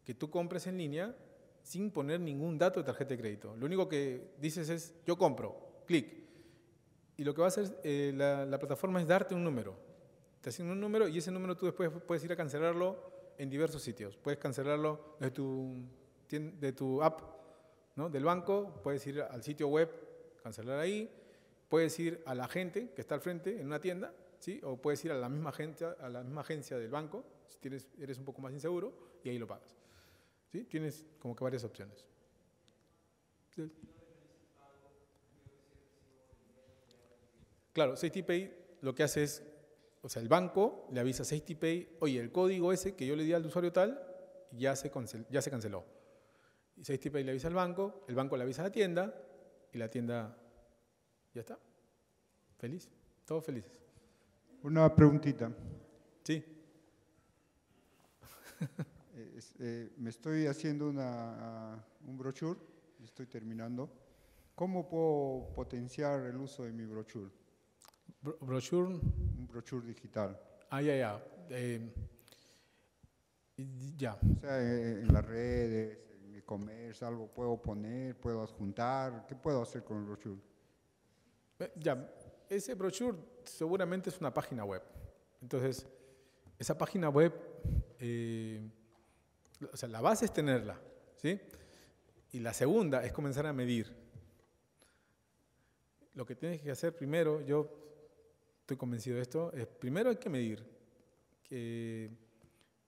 que tú compres en línea sin poner ningún dato de tarjeta de crédito. Lo único que dices es, yo compro, clic. Y lo que va a hacer eh, la, plataforma es darte un número. Te asigna un número y ese número tú después puedes ir a cancelarlo en diversos sitios. Puedes cancelarlo de tu, de tu app, ¿no? del banco, puedes ir al sitio web, cancelar ahí, puedes ir a la gente que está al frente en una tienda o puedes ir a la misma agencia, a la misma agencia del banco, si tienes, eres un poco más inseguro, y ahí lo pagas. ¿Sí? Tienes como que varias opciones. Claro, 6 lo que hace es, o sea, el banco le avisa a Safety Pay, oye, el código ese que yo le di al usuario tal, ya se, ya se canceló. Y 6 le avisa al banco, el banco le avisa a la tienda, y la tienda ya está. Feliz, todos felices. Una preguntita. Sí. *laughs* Eh, eh, me estoy haciendo una, un brochure, estoy terminando. ¿Cómo puedo potenciar el uso de mi brochure? ¿Brochure? Un brochure digital. Ah, ya, ya. Eh, ya. O sea, en las redes, en mi comercio, algo puedo poner, puedo adjuntar. ¿Qué puedo hacer con el brochure? Ya, ese brochure seguramente es una página web. Entonces, esa página web, eh, o sea, la base es tenerla, ¿sí? Y la segunda es comenzar a medir. Lo que tienes que hacer primero, yo estoy convencido de esto, es primero hay que medir.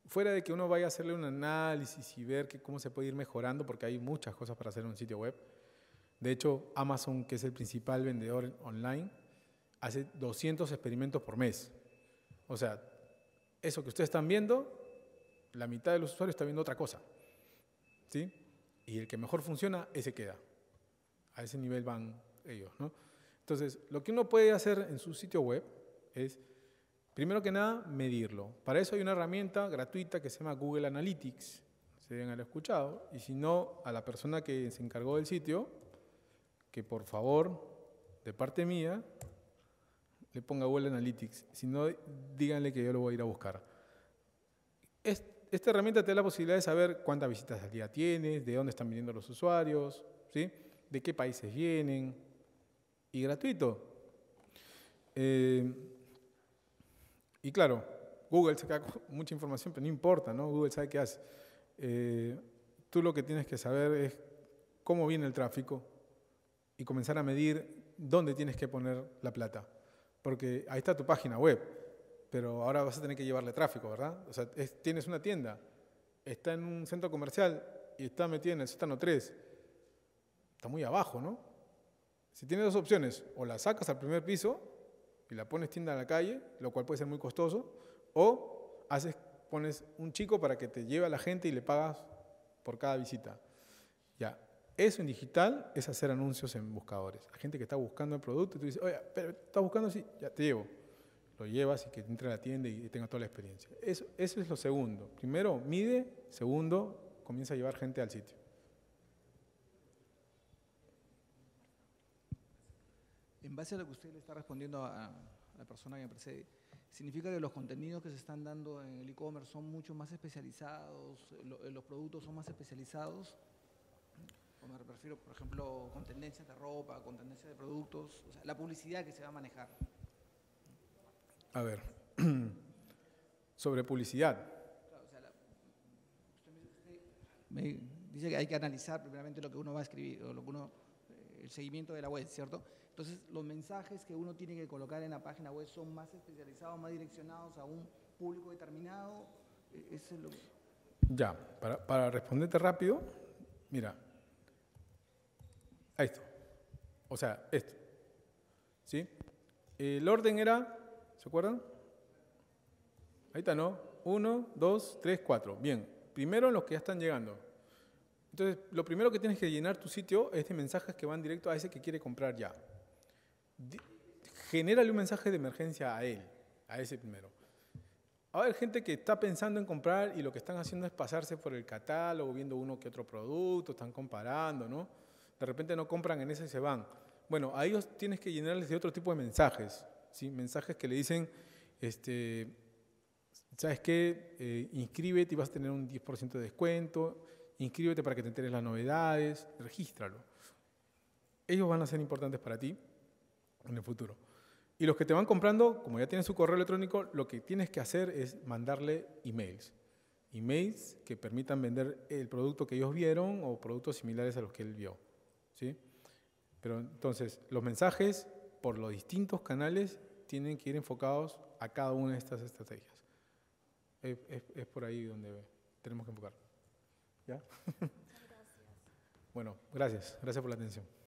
fuera de que uno vaya a hacerle un análisis y ver que cómo se puede ir mejorando, porque hay muchas cosas para hacer en un sitio web. De hecho, Amazon, que es el principal vendedor online, hace 200 experimentos por mes. O sea, eso que ustedes están viendo, la mitad de los usuarios está viendo otra cosa. ¿Sí? Y el que mejor funciona, ese queda. A ese nivel van ellos, ¿no? Entonces, lo que uno puede hacer en su sitio web es, primero que nada, medirlo. Para eso hay una herramienta gratuita que se llama Google Analytics. Se deben haber escuchado. Y si no, a la persona que se encargó del sitio, que por favor, de parte mía, le ponga Google Analytics, si no, díganle que yo lo voy a ir a buscar. esta herramienta te da la posibilidad de saber cuántas visitas al día tienes, de dónde están viniendo los usuarios, ¿sí? de qué países vienen, y gratuito. Eh, y claro, Google saca *laughs* mucha información, pero no importa, ¿no? Google sabe qué hace. Eh, tú lo que tienes que saber es cómo viene el tráfico y comenzar a medir dónde tienes que poner la plata. Porque ahí está tu página web, pero ahora vas a tener que llevarle tráfico, ¿verdad? O sea, tienes una tienda, está en un centro comercial y está metida en el sótano 3. Está muy abajo, ¿no? Si tienes dos opciones, o la sacas al primer piso y la pones tienda en la calle, lo cual puede ser muy costoso, o haces, pones un chico para que te lleve a la gente y le pagas por cada visita. Ya, eso en digital es hacer anuncios en buscadores. La gente que está buscando el producto, y tú dices, oye, pero estás buscando, así, ya te llevo. Lo llevas y que entre a la tienda y tenga toda la experiencia. Eso, es lo segundo. Primero, mide. Segundo, comienza a llevar gente al sitio. En base a lo que usted le está respondiendo a, a la persona que me precede, significa que los contenidos que se están dando en el e-commerce son mucho más especializados, los productos son más especializados o me refiero, por ejemplo, con tendencias de ropa, con tendencias de productos, o sea, la publicidad que se va a manejar. A ver, *clears throat* sobre publicidad. me dice que hay que analizar primeramente lo que uno va a escribir, o lo que uno, eh, el seguimiento de la web, ¿cierto? Entonces, los mensajes que uno tiene que colocar en la página web son más especializados, más direccionados a un público determinado. Eh, es lo Ya, para, para responderte rápido, mira, esto. O sea, esto. ¿Sí? El orden era, ¿se acuerdan? Ahí está, ¿no? Uno, dos, tres, cuatro. Bien. Primero los que ya están llegando. Entonces, lo primero que tienes que llenar tu sitio es de mensajes que van directo a ese que quiere comprar ya. Genérale un mensaje de emergencia a él, a ese primero. Ahora hay gente que está pensando en comprar y lo que están haciendo es pasarse por el catálogo, viendo uno que otro producto, están comparando, ¿no? de repente no compran en ese y se van. Bueno, a ellos tienes que llenarles de otro tipo de mensajes, mensajes que le dicen, este, ¿sabes qué? Eh, inscríbete y vas a tener un 10% de descuento, inscríbete para que te enteres las novedades, regístralo. Ellos van a ser importantes para ti en el futuro. Y los que te van comprando, como ya tienen su correo electrónico, lo que tienes que hacer es mandarle emails. Emails que permitan vender el producto que ellos vieron o productos similares a los que él vio. ¿sí? Pero entonces, los mensajes por los distintos canales tienen que ir enfocados a cada una de estas estrategias. Es, por ahí donde tenemos que enfocar. ¿Ya? *laughs* bueno, gracias. Gracias por la atención.